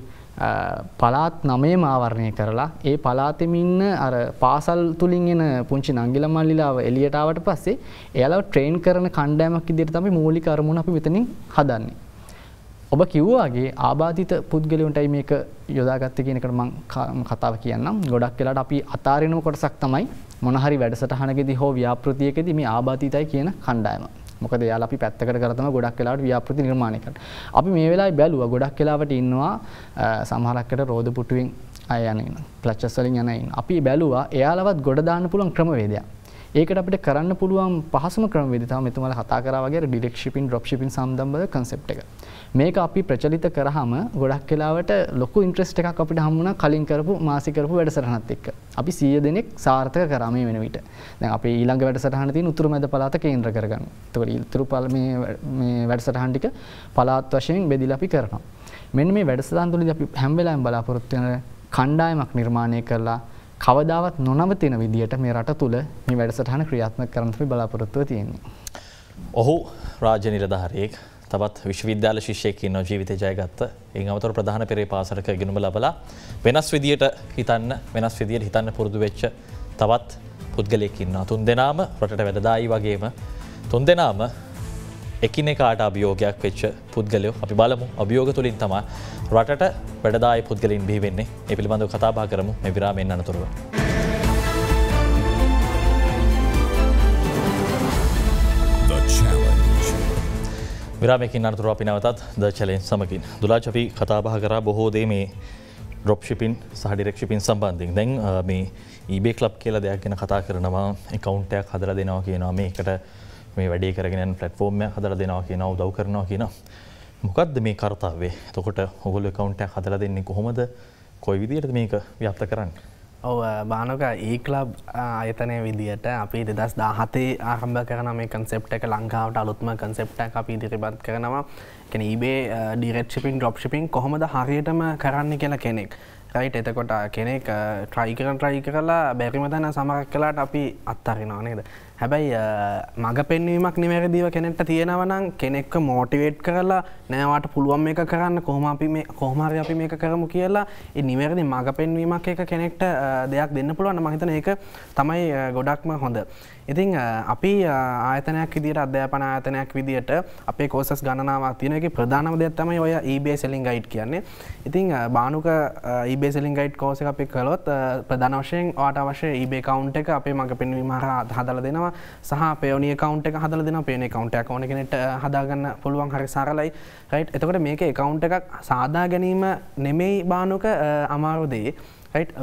පලාත් නමේම ආවරණය කරලා ඒ පලාතෙම ඉන්න අර පාසල් තුලින් එන පුංචි නංගිල මල්ලිලාව එළියට ආවට පස්සේ එයාලව ට්‍රේන් කරන කණ්ඩායමක් ඉදිරියට තමයි මූලික අරමුණ අපි මෙතනින් හදන්නේ. ඔබ කිව්වාගේ ආබාධිත පුද්ගලයන්ටයි මේක යොදාගත්තේ කියන එකට මම කතාව කියන්නම්. ගොඩක් වෙලාට අපි අතාරිනම කොටසක් තමයි මොන හරි වැඩසටහනකදී හෝ ව්‍යාපෘතියකදී මේ ආබාධිතයි කියන කණ්ඩායම. මොකද යාලා අපි පැත්තකට කරලා තමයි ගොඩක් වෙලාවට ව්‍යාපෘති නිර්මාණය කරන්නේ. අපි මේ වෙලාවේ බැලුවා ගොඩක් වෙලාවට ඉන්නවා සමහරක්කට රෝද පුටුවෙන් අය යන ඉන්න. ක්ලචස් වලින් යන ඉන්න. අපි බැලුවා එයාලවත් ගොඩ දාන්න පුළුවන් ක්‍රමවේදයක්. ඒකට අපිට කරන්න පුළුවන් පහසම ක්‍රමවේදය තමයි මෙතුමාලා කතා කරා වගේ ඩිරෙක්ට් ෂිපින් ඩ්‍රොප් ෂිපින් සම්බන්ධ කන්සෙප්ට් එක. මේක අපි ප්‍රචලිත කරාම ගොඩක් වෙලාවට ලොකු ඉන්ට්‍රස්ට් එකක් අපිට හම් වුණා කලින් කරපු මාසි කරපු වැඩසටහනත් එක්ක. අපි 100 දෙනෙක් සාර්ථක කරා මේ වෙන විට. දැන් අපේ ඊළඟ වැඩසටහන තියෙන උතුරු මැද පළාත කේන්ද්‍ර කරගන්න. එතකොට උතුරු පළ මේ මේ වැඩසටහන් ටික පළාත් වශයෙන් බෙදලා අපි කරනවා. මෙන්න මේ වැඩසටහන් තුලදී අපි හැම වෙලාවෙම බලාපොරොත්තු වෙන කණ්ඩායමක් නිර්මාණය කරලා කවදාවත් නොනවතින විදිහට මේ රට තුළ මේ වැඩසටහන ක්‍රියාත්මක කරන්න අපි බලාපොරොත්තුව තියෙන්නේ. ඔහු රාජ්‍ය නිලධාරියෙක් තවත් විශ්වවිද්‍යාල ශිෂ්‍යයෙක් ඉන්නවා ජීවිතය ජයගත්ත. ඒ අමතර ප්‍රධාන පෙරේ පාසලක ඉගෙනුම ලබලා වෙනස් විදියට හිතන්න වෙනස් විදියට හිතන්න පුරුදු වෙච්ච තවත් පුද්ගලයෙක් ඉන්නවා. තුන් දෙනාම රටට වැඩදායි වගේම තුන් දෙනාම එකිනෙකාට අභියෝගයක් වෙච්ච පුද්ගලයෝ අපි බලමු අභියෝග තුළින් තම රටට වැඩදාය පුද්ගලින් බිහිවෙන්නේ එ පිළිබඳව කතාබා කරමු මෙ විරාමෙන් අනතුරුව. විරාමකින් අනතුර අපි නවතත් ද චලෙන් සමකින් දුලාචපි කතාබහ කරා බොහෝදේ මේ ඩොප්ෂිපින් සහඩිරක්ෂිපින් සම්බන්ධින් දැන් මේ ඊබේ කලබ් කියලා දෙයක් ගැන කතා කරනවා එකකවුන්ටයක් හදර දෙනවා කියනවා මේකට මේ වැඩේ කරගෙනන් පලටෆෝර්ම්ය හදර දෙනවා කියන උදව් කරනවා කියන මොකක්ද මේ කරතාවේ තකොට හොගොල කවන්ටක් හදල දෙන්නේ කොහොමද කොයි විදියට මේක ව්‍යප්ත කරන්න. ඔව බානක ඒක්ලබ් අයතනය විදිහට අපි දෙදස් දාහතේ ආහම්භ කරන මේ කන්සෙප්ට එක ලංකාවට අලුත්ම කන්සෙප්ට අපි ඉදිරිබත් කරනවා කෙන ඒබේ ඩිරෙක්්ෂිපින් ඩොප්ෂිපින් කොහොමද හරියටම කරන්න කියලා කෙනෙක්. රයිට් එතකොට කෙනෙක් ට්‍රයි කරන ට්‍රයි කරලා බැරිමතන සමක් කලාට අපි අත්තරෙනවා නේද හැබැයි මඟ පෙන්වීමක් නිවැරදිව කෙනෙක්ට තියෙනවනම් කෙනෙක්ක මෝටිවේට් කරලා නෑවාට පුළුවන් එක කරන්න කොහමපි කොහමරි අපි මේක කරමු කියලා නිවැරදි මඟ පෙන්වීමක් එක කෙනෙක්ට දෙයක් දෙන්න පුළුවන් මහිතන ඒක තමයි ගොඩක්ම හොඳ. ඉතිං අපි ආතනයක් විදිට අධ්‍යාපන ආතනයක් විදිට අපේ කෝසස් ගණනාවක් තියනක ප්‍රධානම දෙයක් තමයි ඔය ඒබේ සෙලින් ගයිඩ් කියන්නේ ඉතිං Bhanuka eBay selling guide course අපි කළොත් ප්‍රධාන වශයෙන් ආට අවශ්‍ය ඒබේ කවුන්් එක අපේ මඟ පෙන්වීමහර හදල දෙනවා සහ පයෝනි කවන්් එක හදල දෙන පේන කවන්ට ඕන කෙනෙට හදාගන්න පුළුවන් හරි සරලයි රයිට් එතකොට මේක එකවන්් එකක් සාදා ගැනීම නෙමෙයි බානුක අමාරුදේ.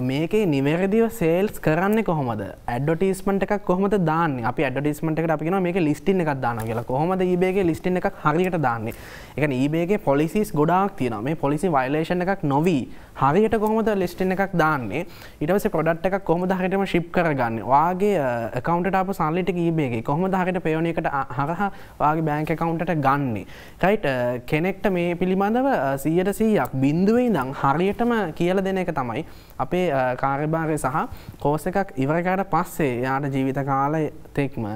මේකේ නිවැරදිව සේල්ස් කරන්න කොහොමද ඇඩටිස්මට එකක් කොහොමද දාන්න අපි ඇඩටිස්මට එකට අපින මේක ලිස්ටි එකක් දාන කියලා කොහොමද ඒබේගේ ලිස්ටි එකක් හරියට දාන්නේ එක ඒබේගේ පොලිසිස් ගොඩාක් තියන මේ පොලිසි වයිලේෂන් එකක් නොවී හරියට කොහොමද ලිස්ටන එකක් දාන්නේ ඉටවස පොඩට් එකක් කොහොම හරිටම ශිප් කරගන්න වාගේ එකකවන්ට අප සල්ලිට ගීබේගේ කොහොම හරිට පයෝනකට හරහා වගේ බෑංක එකකවන්ට ගන්නේ රයිට් කෙනෙක්ට මේ පිළිබඳව සීයට සීයක් බින්දුවයි දං හරියටම කියල දෙන එක තමයි අපේ කාර්භාරය සහ කෝස එකක් ඉවරකාට පස්සේ යාට ජීවිත කාලය තෙක්ම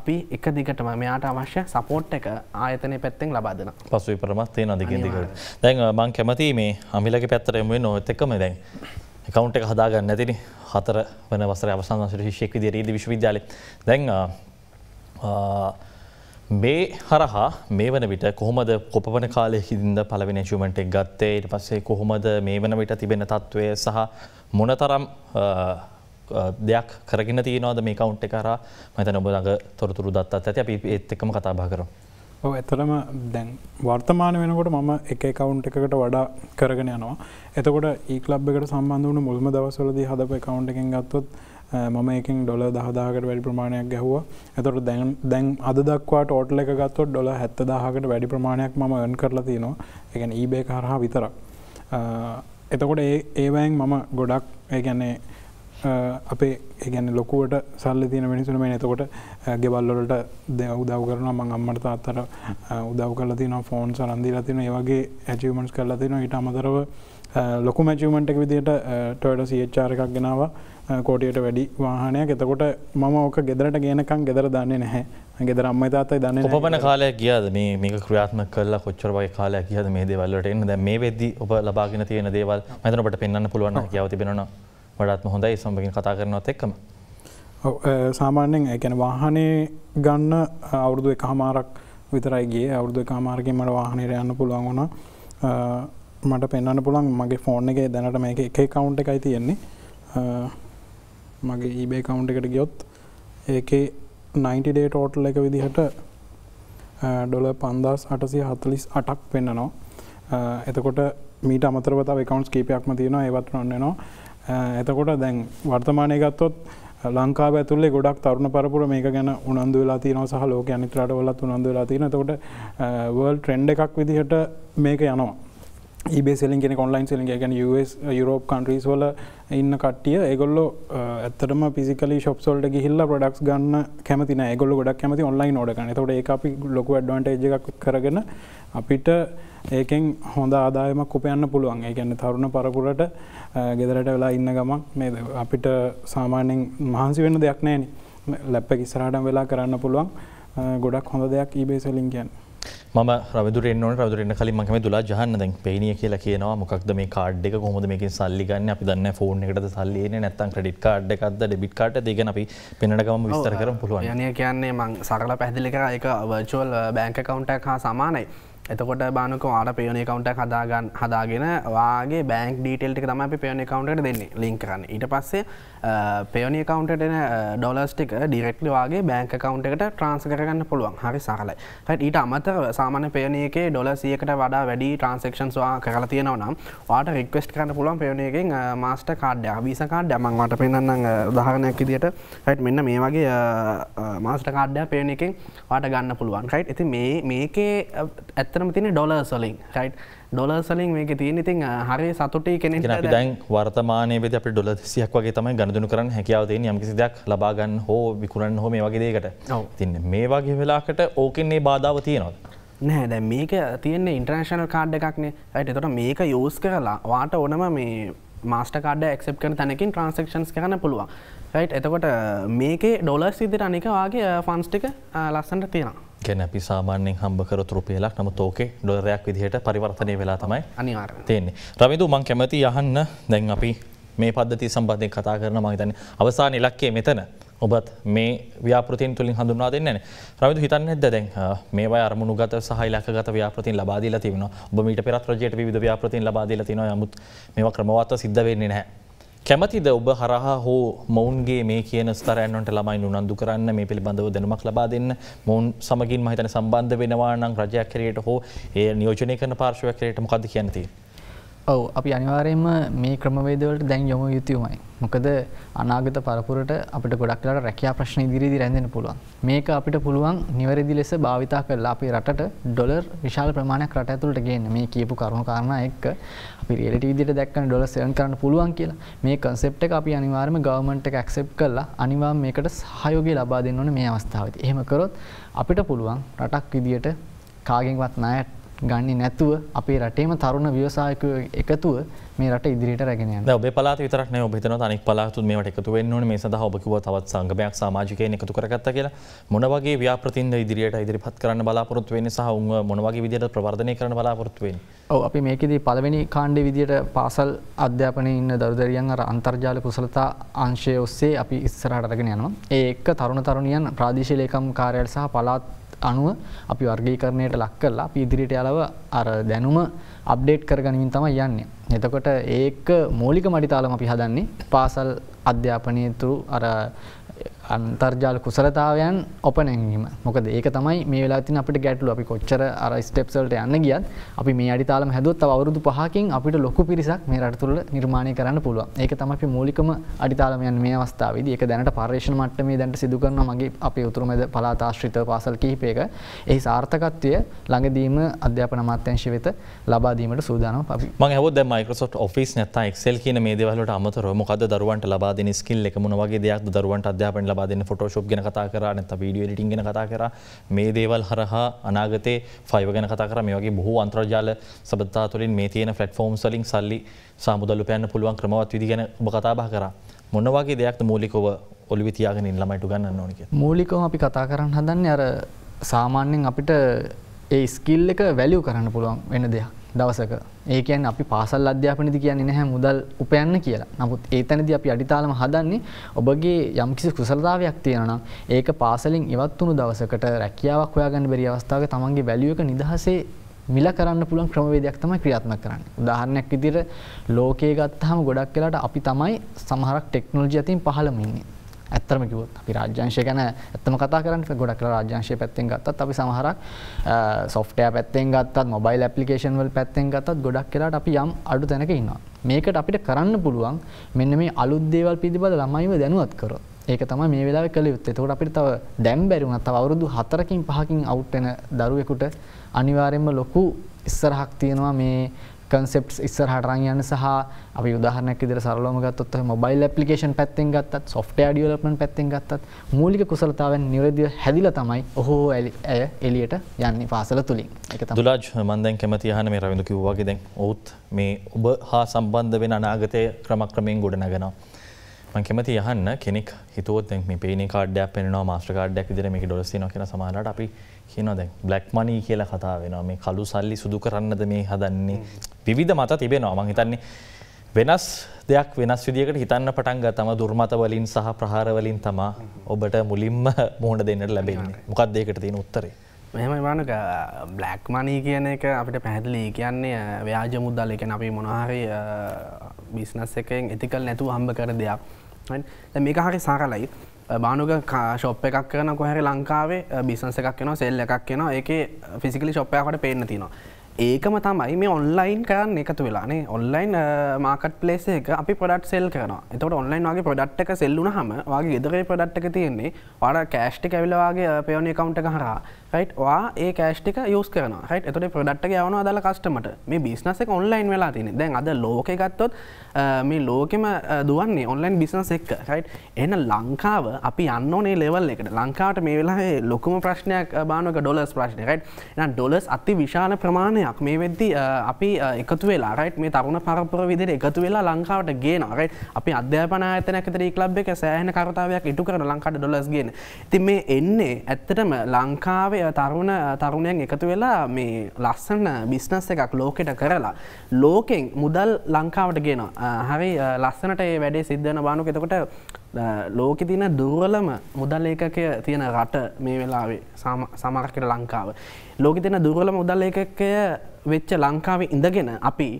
අපි එක දිගටම මෙයාට අවශ්‍ය සපෝට් එක ආයතනය පැත්තෙන් ලබාදන පසු පරමත්තේ අධිකදිකට දැන් මං කැමති මේ හමිලක පැත්තරෙන් වෙන නොත් එක්කම දැන් කවුන්ට එක හදාගන්න ඇතින හතර වන වසර අවසාන්සට ශිෂයෙක් විදි රීද විශ්වවිද්‍යාල දැන් මේ හරහා මේ වන විට කොහොමද කොපවන කාලය හිද පලවෙන ශුමට එක් ගත්තේ ඊට පස්සේ කොහොමද මේ වන විට තිබෙන තත්ත්වය සහ මොනතරම් දෙයක් කරගෙන තියනවද මේ කවුන්් එක කරා මතන ඔබ ළඟ තොරතුරු දත්තත් ඇති අපි ඒත් එකම කතා බා කරමු ඇතරම දැන් වර්තමාන වෙනකොට මම එක කවුන්් එකකට වඩා කරගෙන යනවා එතකොට ඒ e ලබ් එකට සම්බන්ධ වුණු මුල්ම දවසවලද හදප කවුන්් එකෙන් ගත්තොත් මම එකින් ඩොල දහදාකට වැඩි ප්‍රමාණයක් ගැහුව ඇතොට දැන් දැන් අදක්වා ටෝටල එක ගත්තොත් ඩොල හැත්ත දාහකට වැඩි ප්‍රමාණයක් ම ගන් කරලා තියෙනවා එකන ඊබේ කරහා විතරක් එතකොට ඒ ඒවෑන් මම ගොඩක් ඒගැන්නේ අපේ ඒගැන ලොකුවට සල්ල තියන මිනිසුන මේ නතකොට ගෙබල්ලොලට උදව් කරනවා මං අම්මට අත්තර උදව් කල තින ෆෝන් සරන්දිී ලතින ඒවගේ ඇචවමන්ස් කරලා තින ඉට අමතරව ලොකු මැචවමට එක විදිට ටොඩ සිච්චාර එකක් ගෙනවා කෝටියට වැඩි වාහනයක් එතකොට මම ඕක ගෙදරට ගේනකම් ගෙදර දන්නේ නැහැ ගෙදර අම්ම තාතයි දන්න ඔපන කාලයක් ගියාද මේ මේක ක්‍රියාත්ම කල්ලා කොච්චර වගේ කාලයක් කියද මේ දේවල්ලට එන්න දැ මේ වෙද්දි ඔබ ලබාගෙන තියෙන දේවල් මෙතනට පෙන්න්න පුළුවන් කියව තිබෙනවා වඩත්ම හොඳයි සම්බගින් කතා කරනවත් එක්කම. සාමාන්‍යෙන් ඇගැන වාහනේ ගන්න අවුරුදු එක හමාරක් විතරයිගේ අවුරුදු කාමාර්ගෙන් මට වාහනයට යන්න පුළුවන් වුණ මට පෙන්න්න පුළන් මගේ ෆෝන් එක දැනට මේක එක කවුන්් එකයි තියෙන්නේ මගේ ඊබේ කවුන්් එකට ගියොත් ඒකේ 90 ඩේ ටෝටල් එක විදිහට ඩොල පන්දස් අටසය හතලිස් අටක් පෙන්න්නනවා එතකොට මීට අමතරව කවන්ස් කීපයක්ම තියෙනවා ඒවත් නොන්නවා එතකොට දැන් වර්තමානය ගත්තොත් ලංකාව ඇතුලේ ගොඩක් තරුණ පරපුර මේක ගැන උනන්දු වෙලා තියෙනවා සහ ලෝක අනිත් රටවලත් උනන්දු වෙලා තියෙනවා. එතකොට වර්ල්ඩ් ට්‍රෙන්ඩ් එකක් විදිහට මේක යනවා. ඒබේ සෙලින් කෙන කොන්ලයින් සෙලින් ගැන යුරෝප් කන්ට්‍රීස් වල ඉන්න කට්ටිය ඒගොල්ලො ඇත්තටම පිසිකල ශොප්සොල්ට ගිහිල්ල ප්‍රඩක්ස් ගන්න කැමතින ගොල ගොඩක් කැමති ඔන්ලයින් ෝඩකන තොට ඒ අපි ලොක ඩ්වන්ට එකක් කරගෙන අපිට ඒකෙන් හොඳ ආදායමක් උපයන්න පුළුවන් ඒ ගැන්න තරුණ පරපුරට ගෙදරට වෙලා ඉන්න ගමක් මේ අපිට සාමාන්‍යෙන් මහන්සි වෙන්න දෙයක් නෑන ලැප්ප කිස්සරහටම් වෙලා කරන්න පුළුවන් ගොඩක් හොඳ දෙයක් ඊබේ සෙලින් කියන්න ම රදුර න රදුරන්න කලින් මහම තුලා ජහන්න දැන් පේනිය කියලා කියනවා මොකක්ද මේ කාඩ් එක කොහොමද මේකින් සල්ලිගන්න අපි දන්න ෆෝන් එකට සල්ලියන නැත්තන් ක්‍රඩිට් කාඩ් එකක්ද ඩෙබිට් කාට දෙගෙන අපි පෙනටකම විස්තර කරම් පුළුවන් යනය කියන්නේ මං සරල පැහදිලික එක වර්චුවල් බෑංක කවුන්ටක් හා සමානයි එතකොට බානක වාට පේන කවුන්ට හදාගන්න හදාගෙන වාගේ බෑක් ඩීටෙල්ටි තම අපි පේන කවුන්ට දෙන්නේ ලිින් කරන්න ඊට පස්සේ පේනි කවුන්ට එන ඩොලස්ටික ඩිරෙක්ලි වගේ බෑංක කවුන්ට එකට ට්‍රන්ස් කරගන්න පුළුවන් හරි සහලයි හැට ඊට අමත සාමාන පේනයකේ ඩොල සියකට වඩා වැඩි ට්‍රන්සෙක්ෂන්ස් වා කරලා තියෙනව නම් වාට රික්වස්ට කරන්න පුළුවන් පේනයකින් මාස්ට කාඩ්ඩ අවිසකාඩ් යමන්වට පෙන්න්න දහරණයක් දිට හැට් මෙන්න මේ වගේ මාස්ට කාඩ්ඩ පේනයකින් වාට ගන්න පුළුවන් රයිට් ඇති මේ මේකේ ඇත් ඇත්තනම තින ඩොල සොලින් රයි් ඩොල සලින් මේක තියෙන ඉතින් හරි සතුටි කෙනෙ දැන් වර්තමානය වෙද අප ඩොල සියක් වගේ තමයි ගණදුන කරන්න හැකියාවතේ යම්කිසි දෙයක් ලබාගන්න හෝ විකුණන් හෝ මේ වගේ දේකට තින්න මේ වගේ වෙලාකට ඕකෙන්නේ බාධාව තියෙනවා. නෑ දැ මේක තියන්නේ ඉන්ටර්නශනල් කාඩ් එකක්නේ ඇයට තොට මේක යෝස් කරලා වාට ඕනම මේ මාස්ටකාඩ එක්සප් කන තැනකින් ට්‍රන්සක්ෂන්ස් කරන පුළුවන් රයි් එතකොට මේකේ ඩොලර් සිදිර අනික වගේ ෆන්ස්ටික ලස්සන්ට තියෙනවා කැන අපි සාමාන්‍යෙන් හම්බකර තුරුපියලක් නම තෝකේ ඩොරයක් විදිහට පරිවර්තනය වෙලා තමයි අනිවාර තියෙන්නේ රවිදු මං කැමති යහන්න දැන් අපි මේ පද්ධති සම්බන්ධය කතා කරන මං තන අවසා නිලක්කේ මෙතන ඔබත් මේ ව්‍යාපෘතින් තුළින් හඳුනා දෙන්න රවිදු හිතන්න ඇද දැන් මේ අරමුණ ගත සහලක ගත ව්‍යාපතින් ලබාදීලා තිවන ඔබ මීට පෙරත් රජයට විධ ව්‍යාපතින් ලබාදීලා තිනවා යමුත් මේ ක්‍රමවත්ව සිද්ධ වෙන්නේ නැහැ කැමතිද ඔබ හරහා හෝ මොවන්ගේ මේ කියන ස්තරයන්ට ළමයි උනන්දු කරන්න මේ පිළිබඳව දැනුමක් ලබා දෙන්න මොවන් සමගින් මහිතන සම්බන්ධ වෙනවා නම් රජයක් කරයට හෝ ඒ නියෝජනය කරන පාර්ශවයක් කරයට මොකද කියනතිී. ඔව අපි අනිවාරයෙන්ම මේ ක්‍රමවේදවලට දැන් යොම යුතුමයි. මොකද අනාගත පරපුරට අපට ගොඩක්ලට රැකයා ප්‍රශ්න ඉදිරිදි රැඳෙන පුළුවන්. මේක අපිට පුළුවන් නිවැරදි ලෙස භාවිතා කරලා අපේ රටට ඩොලර් විශාල ප්‍රමාණයක් රට ඇතුළට ගන්න මේ කියපු කරුණු කාරණ එක්ක අපි රේලට විදිට දැක්කන ඩොල සයන් කරන්න පුළුවන් කියලා මේ කන්සෙප්ට අපි අනිවාර්ම ගවමට ඇක්සෙප් කරලා අනිවා මේකට සහයෝගය ලබා දෙන්න ඕන මේ අවස්ථාවති. එහෙම කරොත් අපිට පුළුවන් රටක් විදියට කාගෙන්වත් නෑට ගන්නේ නැතුව අපේ රටේම තරුණ ව්‍යවසායකයෝ එකතුව මේ රට ඉදිරියට රැගෙන යන්න. ඔබේ පළාත විතරක් නෙවෙයි ඔබ හිතනවා අනෙක් පළාතුත් මේවට එකතු වෙන්න ඕනේ මේ සඳහා ඔබ කිව්වා තවත් සංගමයක් සමාජිකයන් එකතු කරගත්තා කියලා. මොන වගේ ව්‍යාපෘතින්ද ඉදිරියට ඉදිරිපත් කරන්න බලාපොරොත්තු වෙන්නේ සහ උන්ව මොන වගේ විදියට ප්‍රවර්ධනය කරන්න බලාපොරොත්තු වෙන්නේ? ඔව් අපි මේකෙදී පළවෙනි කාණ්ඩේ විදියට පාසල් අධ්‍යාපනයේ ඉන්න දරුදරියන් අර අන්තර්ජාල කුසලතා අංශය ඔස්සේ අපි ඉස්සරහට අරගෙන යනවා. ඒ එක්ක තරුණ තරුණියන් ප්‍රාදේශීය ලේකම් කාර්යාලය සහ පළාත් අනුව අපි වර්ගී කරණයට ලක් කරලා අපි ඉදිරිට යලව අර දැනුම අප්ඩේට් කරගනිමින් තමයි යන්නේ. එතකොට ඒක මූලික මඩිතාලම අපි හදන්නේ පාසල් අධ්‍යාපනය තුරු අර අන්තර්ජාල කුසලතාවයන් ඔපනැංගීම මොකද ඒක තමයි මේ වෙලාතින අපට ගැටලු අපි කොච්චර අර ස්ටෙප්සල්ට යන්න ගියත් අපි මේ අඩිතාලම හැදුවත් අවුරුදු පහකින් අපිට ලොකු පිරිසක් මේ රටතුළ නිර්මාණය කරන්න පුළුව ඒක තම අපි මූලිකම අඩිතාලමයන් මේ අවස්ථාවද ඒක දැනට පර්ේෂණ මට්ට මේ දැන්ට සිදුකරන මගේ අපි උතුරමද පලාතාශ්‍රිත පාසල් කිහිපේක එහි සාර්ථකත්වය ළඟදීම අධ්‍යාපන මත්‍යංශ වෙත ලබාදීමට සූදානම් පි මං හව මයිකරොට් ෆිස් නැත එක්සෙල් කියන මේ දවලට අමතර මොකද දරුවන්ට ලබාදන ස්කිල් එකමුණ වගේ දෙයක් දරුවන්ට අධ්‍යාපන ලබා දෙන්න ෆොටෝෂොප් ගැන කතා කරා නැත්නම් වීඩියෝ එඩිටින් ගැන කතා කරා මේ දේවල් හරහා අනාගතේ ෆයිව ගැන කතා කරා මේ වගේ බොහෝ අන්තර්ජාල සබඳතා තුළින් මේ තියෙන ප්ලැට්ෆෝම්ස් වලින් සල්ලි සහ මුදල් උපයන්න පුළුවන් ක්‍රමවත් විදි ගැන ඔබ කතා බහ කරා මොන වගේ දෙයක්ද මූලිකව ඔලිවි තියාගෙන ළමයිට ගන්න ඕන කියලා මූලිකව අපි කතා කරන්න හදන්නේ අර සාමාන්‍යයෙන් අපිට ඒ ස්කිල් එක වැලියු කරන්න පුළුවන් වෙන දෙයක් දවසක ඒකයන් අපි පාසල් අධ්‍යාපනති කියන්නේ නැහැ මුදල් උපයන්න කියලා නමුත් ඒ තැනද අපි අඩිතාලම හදන්නේ ඔබගේ යම්කිසි කුසලතාවයක් තියෙනනම් ඒක පාසලින් ඉවත් වුණු දවසකට රැකියාවක් හොයාගන්න බැරි අවස්ථාවක තමන්ගේ වැලියක නිදහසේ මිල කරන්න පුළුවන් ක්‍රමවේදයක් තමයි ක්‍රියාත්මක කරන්නේ. උදාහරණයක් විදිහට ලෝකයේ ගත්තාම ගොඩක් වෙලාට අපි තමයි සමහරක් ටෙක්නොලොජි අතින් පහළම ඉන්නේ. ඇත්තම කිවොත් අපි රාජ්‍යංශය ගැන ඇත්තම කතා කරන්න ගොඩක් කලා රාජ්‍යංශය පැත්තෙන් ගත්තත් අපි සමහරක් සොෆ්ටය පැත්තෙන් ගත්තත් මොබයිල් ඇපලිකේෂන් වල පැත්තෙන් ගත්තත් ගොඩක් කලාට අපි යම් අඩු තැනක ඉන්නවා මේකට අපිට කරන්න පුළුවන් මෙන්න මේ අලුද්දේවල් පිළිබඳ ළමයිව දැනුවත් කරොත් ඒක තමයි මේ වෙලාවේ කළ යුත්තේ. එතකොට අපිට තව දැම් බැරි වුණා. තව අවුරුදු 4කින් 5කින් අවුට් වෙන දරුවෙකුට අනිවාර්යයෙන්ම ලොකු ඉස්සරහක් තියෙනවා මේ කන්සෙප්ස් ඉස්සරහට රන් යන සහ අපි උදාහරණයක් විදිහට සරලවම ගත්තොත් ඔය මොබයිල් ඇප්ලිකේෂන් පැත්තෙන් ගත්තත් software development පැත්තෙන් ගත්තත් මූලික කුසලතාවයන් නිවැරදිව හැදිලා තමයි ඔහෝ ඇය එළියට යන්නේ පාසල තුලින්. ඒක තමයි. දුලාජ් මම දැන් කැමති අහන මේ රවිඳු කිව්වා වගේ දැන් ඔවුත් මේ ඔබ හා සම්බන්ධ වෙන අනාගතයේ ක්‍රමක්‍රමයෙන් ගොඩනගනවා. මම කැමති අහන්න කෙනෙක් හිතුවොත් දැන් මේ පේනේ කාඩ් එකක් පෙන්වනවා මාස්ටර් කාඩ් එකක් විදිහට මේක ඩොලර්ස් තියෙනවා කියලා සමහරවිට අපි කියනවා දැන් බ්ලක් මනී කියලා කතා වෙනවා මේ කළු සල්ලි සුදු කරන්නද මේ හදන්නේ විවිධ මත තිබෙනවා මං හිතන්නේ වෙනස් දෙයක් වෙනස් විදිකට හිතන්න පටන් ගතම දුර්මත වලින් සහ ප්‍රහාර වලින් තමා ඔබට මුලින්ම මුහුණ දෙන්නට ලැබෙන්නේ මොකක්ද ඒකට තියෙන උත්තරේ මෙහම මානක බ්ලක් මනී කියන එක අපිට පැහැදිලි කියන්නේ ව්‍යාජ මුදල් එක අපි මොනහරි බිස්නස් එකෙන් එතිකල් නැතුව හම්බ කර දෙයක් මේක හරි සාරලයි බානුක ශොප් එකක් කරන කොහැරි ලංකාවේ බිසන්ස එකක් වෙන සෙල් එකක් වෙන එක ෆිසිකලි ශොප්පයකට පේන්න තිනවා. ඒකම තමයි මේ ඔන්ලයින් කරන්න එකතු වෙලානේ ඔන්ලයින් මාකට ලේස එක අපි පොඩට් සෙල් කරන එතට ඔන්ලයින් වගේ පොඩට් එක සෙල්ලුන හම වගේ ගෙදරේ පොඩට් එක තියෙන්නේ වඩ කෑෂ්ටි කැවිලවාගේ පයෝනි කවුන්ට හරා වා ඒ කෑෂ්ටික යස් කරන හට එතට ප්‍රඩක්ට යවන අදල කස්ටමට මේ බිස්නසක ඔන්ලයින් වෙලා තින දැන් අද ලෝක ගත්තොත් මේ ලෝකෙම දුවන්නේ ඔන්ලයින් බිස්නස එක්ක හයිට් එන ලංකාව අපි අන්නනේ ලෙවල් එකට ලංකාවට මේ වෙලා ලොකුම ප්‍රශ්නයක් බානක ඩොලස් ප්‍රශ්නයකයිට න ඩොලස් අති විශාල ප්‍රමාණයක් මේ වෙද්දි අපි එකතු වෙලා රයිට් මේ තරුණ පරපුර විදිර එකතු වෙලා ලංකාවට ගේ නරයිට අපි අධ්‍යාපන ඇතනැකතරී ලබ් එක සෑහන කරතාවයක් ඉටු කරන ලංකාට ඩොලස් ගෙන ති මේ එන්නේ ඇත්තටම ලංකාවේ තරුණ තරුණයන් එකතු වෙලා මේ ලස්සන බිස්නස් එකක් ලෝකෙට කරලා ලෝකෙන් මුදල් ලංකාවට ගෙන හරි ලස්සනට ඒ වැඩේ සිද්ධන බානු එතකොට ලෝකෙ තින දුර්වලම මුදල් ඒකක තියෙන රට මේ වෙලාවේ සමරකට ලංකාව ලෝකෙ තින දුර්වලම මුදල් ඒකකය වෙච්ච ලංකාවේ ඉඳගෙන අපි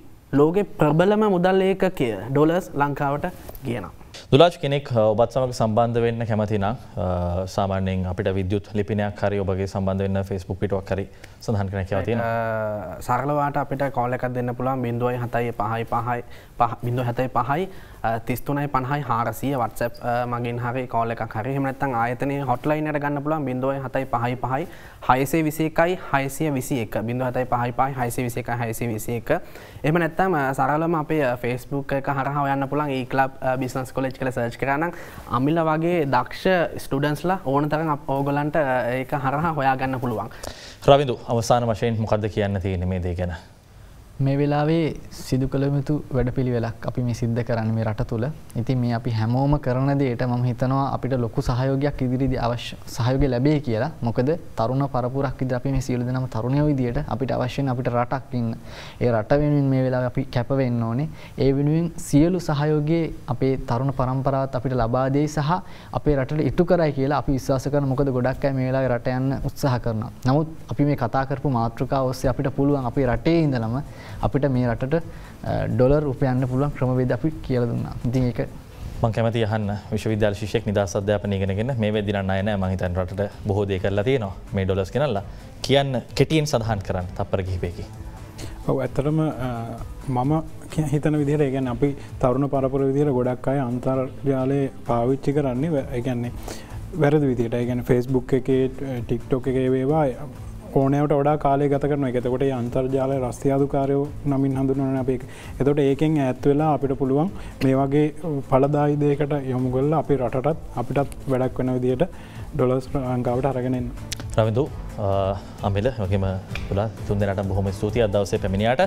ලෝකෙ ප්‍රබලම මුදල් ඒකකය ඩොලස් ලංකාවට කියනම් දුලාජ් කෙනෙක් ඔබත් සමඟ සම්බන්ධ වෙන්න කැමතිනම් සාමාන්‍යයෙන් අපිට විද්‍යුත් ලිපිනයක් හරි ඔබගේ සම්බන්ධ වෙන්න ෆෙස්බුක් පිටුවක් හරි සඳහන් කරන කියලා තියෙනවා. සරලවට අපිට කෝල් එකක් දෙන්න පුළුවන් 0.7 5යි 5යි 0.7 5යි තිස්තුනයි පහයි හාරසිය වත්සප් මගින් හරි කෝල එකක් හරි හමනත්තන් ආයතනය හොට්ලයිනට ගන්න පුලන් බිඳුව හතයි පහයි පහයි හයසේ විසේකයි හයිසිය විසි එක බිඳු හතයි පහයි පහයි හයිසි විසක හයිසි විසි එක එම නැත්තම් සරලම අපේ ෆෙස්බුක් එක හරහා යන්න පුළන් ඒකලබ් බිස්නස් කොලෙච් කළ සර්ච් කරන අමිල්ල වගේ දක්ෂ ස්ටඩන්ස්ලා ඕන තරන් ඕගොලන්ට ඒක හරහා හොයා ගන්න පුළුවන් රවිදු අවසාන වශයෙන් මොකක්ද කියන්න තියෙන මේ දේ ගැන මේ වෙලාවේ සිදු කළමතු වැඩ පිළිවෙලක් අපි මේ සිද්ධ කරන්න මේ රට තුළ ඉතින් මේ අපි හැමෝම කරන දේට මම හිතනවා අපිට ලොකු සහයෝගයක් ඉදිරිදි අවශ්‍ය සහයෝගය ලැබේ කියලා මොකද තරුණ පරපුරක් ඉදිරි අපි මේ සියලු දෙනාම තරුණයෝ විදියට අපිට අවශ්‍යන අපිට රටක් ඉන්න ඒ රට වෙනුවෙන් මේ වෙලාවේ අපි කැප වෙන්න ඕනේ ඒ වෙනුවෙන් සියලු සහයෝගයේ අපේ තරුණ පරම්පරාවත් අපිට ලබා දෙයි සහ අපේ රටට ඉටු කරයි කියලා අපි විශ්වාස කරන මොකද ගොඩක් අය මේ වෙලාවේ රට යන්න උත්සාහ කරනවා නමුත් අපි මේ කතා කරපු මාතෘකාව ඔස්සේ අපිට පුළුවන් අපේ රටේ ඉඳලම අපිට මේ රටට ඩොලර් උපයන්න පුළුවන් ක්‍රමවේද අපි කියල දුන්නා. ඉතින් ඒක මං කැමති අහන්න විශ්වවිද්‍යාල ශිෂ්‍යෙක් නිදහස් අධ්‍යාපනය ඉගෙනගෙන මේ වෙදිනන්න අය නෑ මං හිතන්නේ රටට බොහෝ දේ කරලා තියෙනවා මේ ඩොලර්ස් ගෙනල්ලා කියන්න කෙටියෙන් සඳහන් කරන්න තප්පර කිහිපයකින්. ඔව් ඇත්තටම මම හිතන විදිර ඒගැන් අපි තරුණ පරපුර විදිර ගොඩක් අය අන්තර්ජාලය පාවිච්චි කරන්නේ ඒගැන්නේ වැරදි විදිට ඒගැන ෆෙස්බුක් එක ටික්ටොක් එක වේවා ඕනෑට වඩා කාලය ගත කරන එකතකොට අන්තර්ජාලය රස්තියාදුකාරයෝ නමින් හඳුනන අපේ එතොට ඒකෙන් ඇත්වෙලා අපිට පුළුවන් මේ වගේ පලදායිදයකට යොමුගල්ල අපි රටත් අපිටත් වැඩක් වෙන විදියට ඩොලස් ලංකාවට අරගෙනෙන්. ප්‍රවිදු අමිල හොකම තුළ තුන්දෙනට බොහොම ස්තුතියි අදවසේ පැමිණියට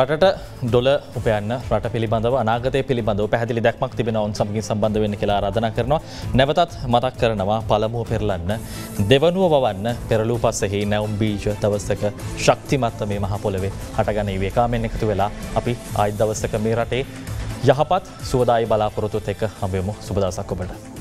රටට ඩොල උපයන්න රට පිළිබඳව අනාගත පිළිබඳව පැහදිලි දැක්මක් තිබෙන ඔවන් සමගින් සබඳ වෙන්න කියලා ආරාධන කරනවා නැවතත් මතක් කරනවා පළමුුව පෙරලන්න දෙවනුව වවන්න පෙරලූ පස්සෙහි නැවම් බීජ දවස්සක ශක්තිමත්ත මේ මහපොලවේ හටගනී වේකාමෙන් එකතු වෙලා අපි අයිදවස්සක මේ රටේ යහපත් සුවදායි බලාපොරොතුත් එක හමයමු සුබදසක්කොබට.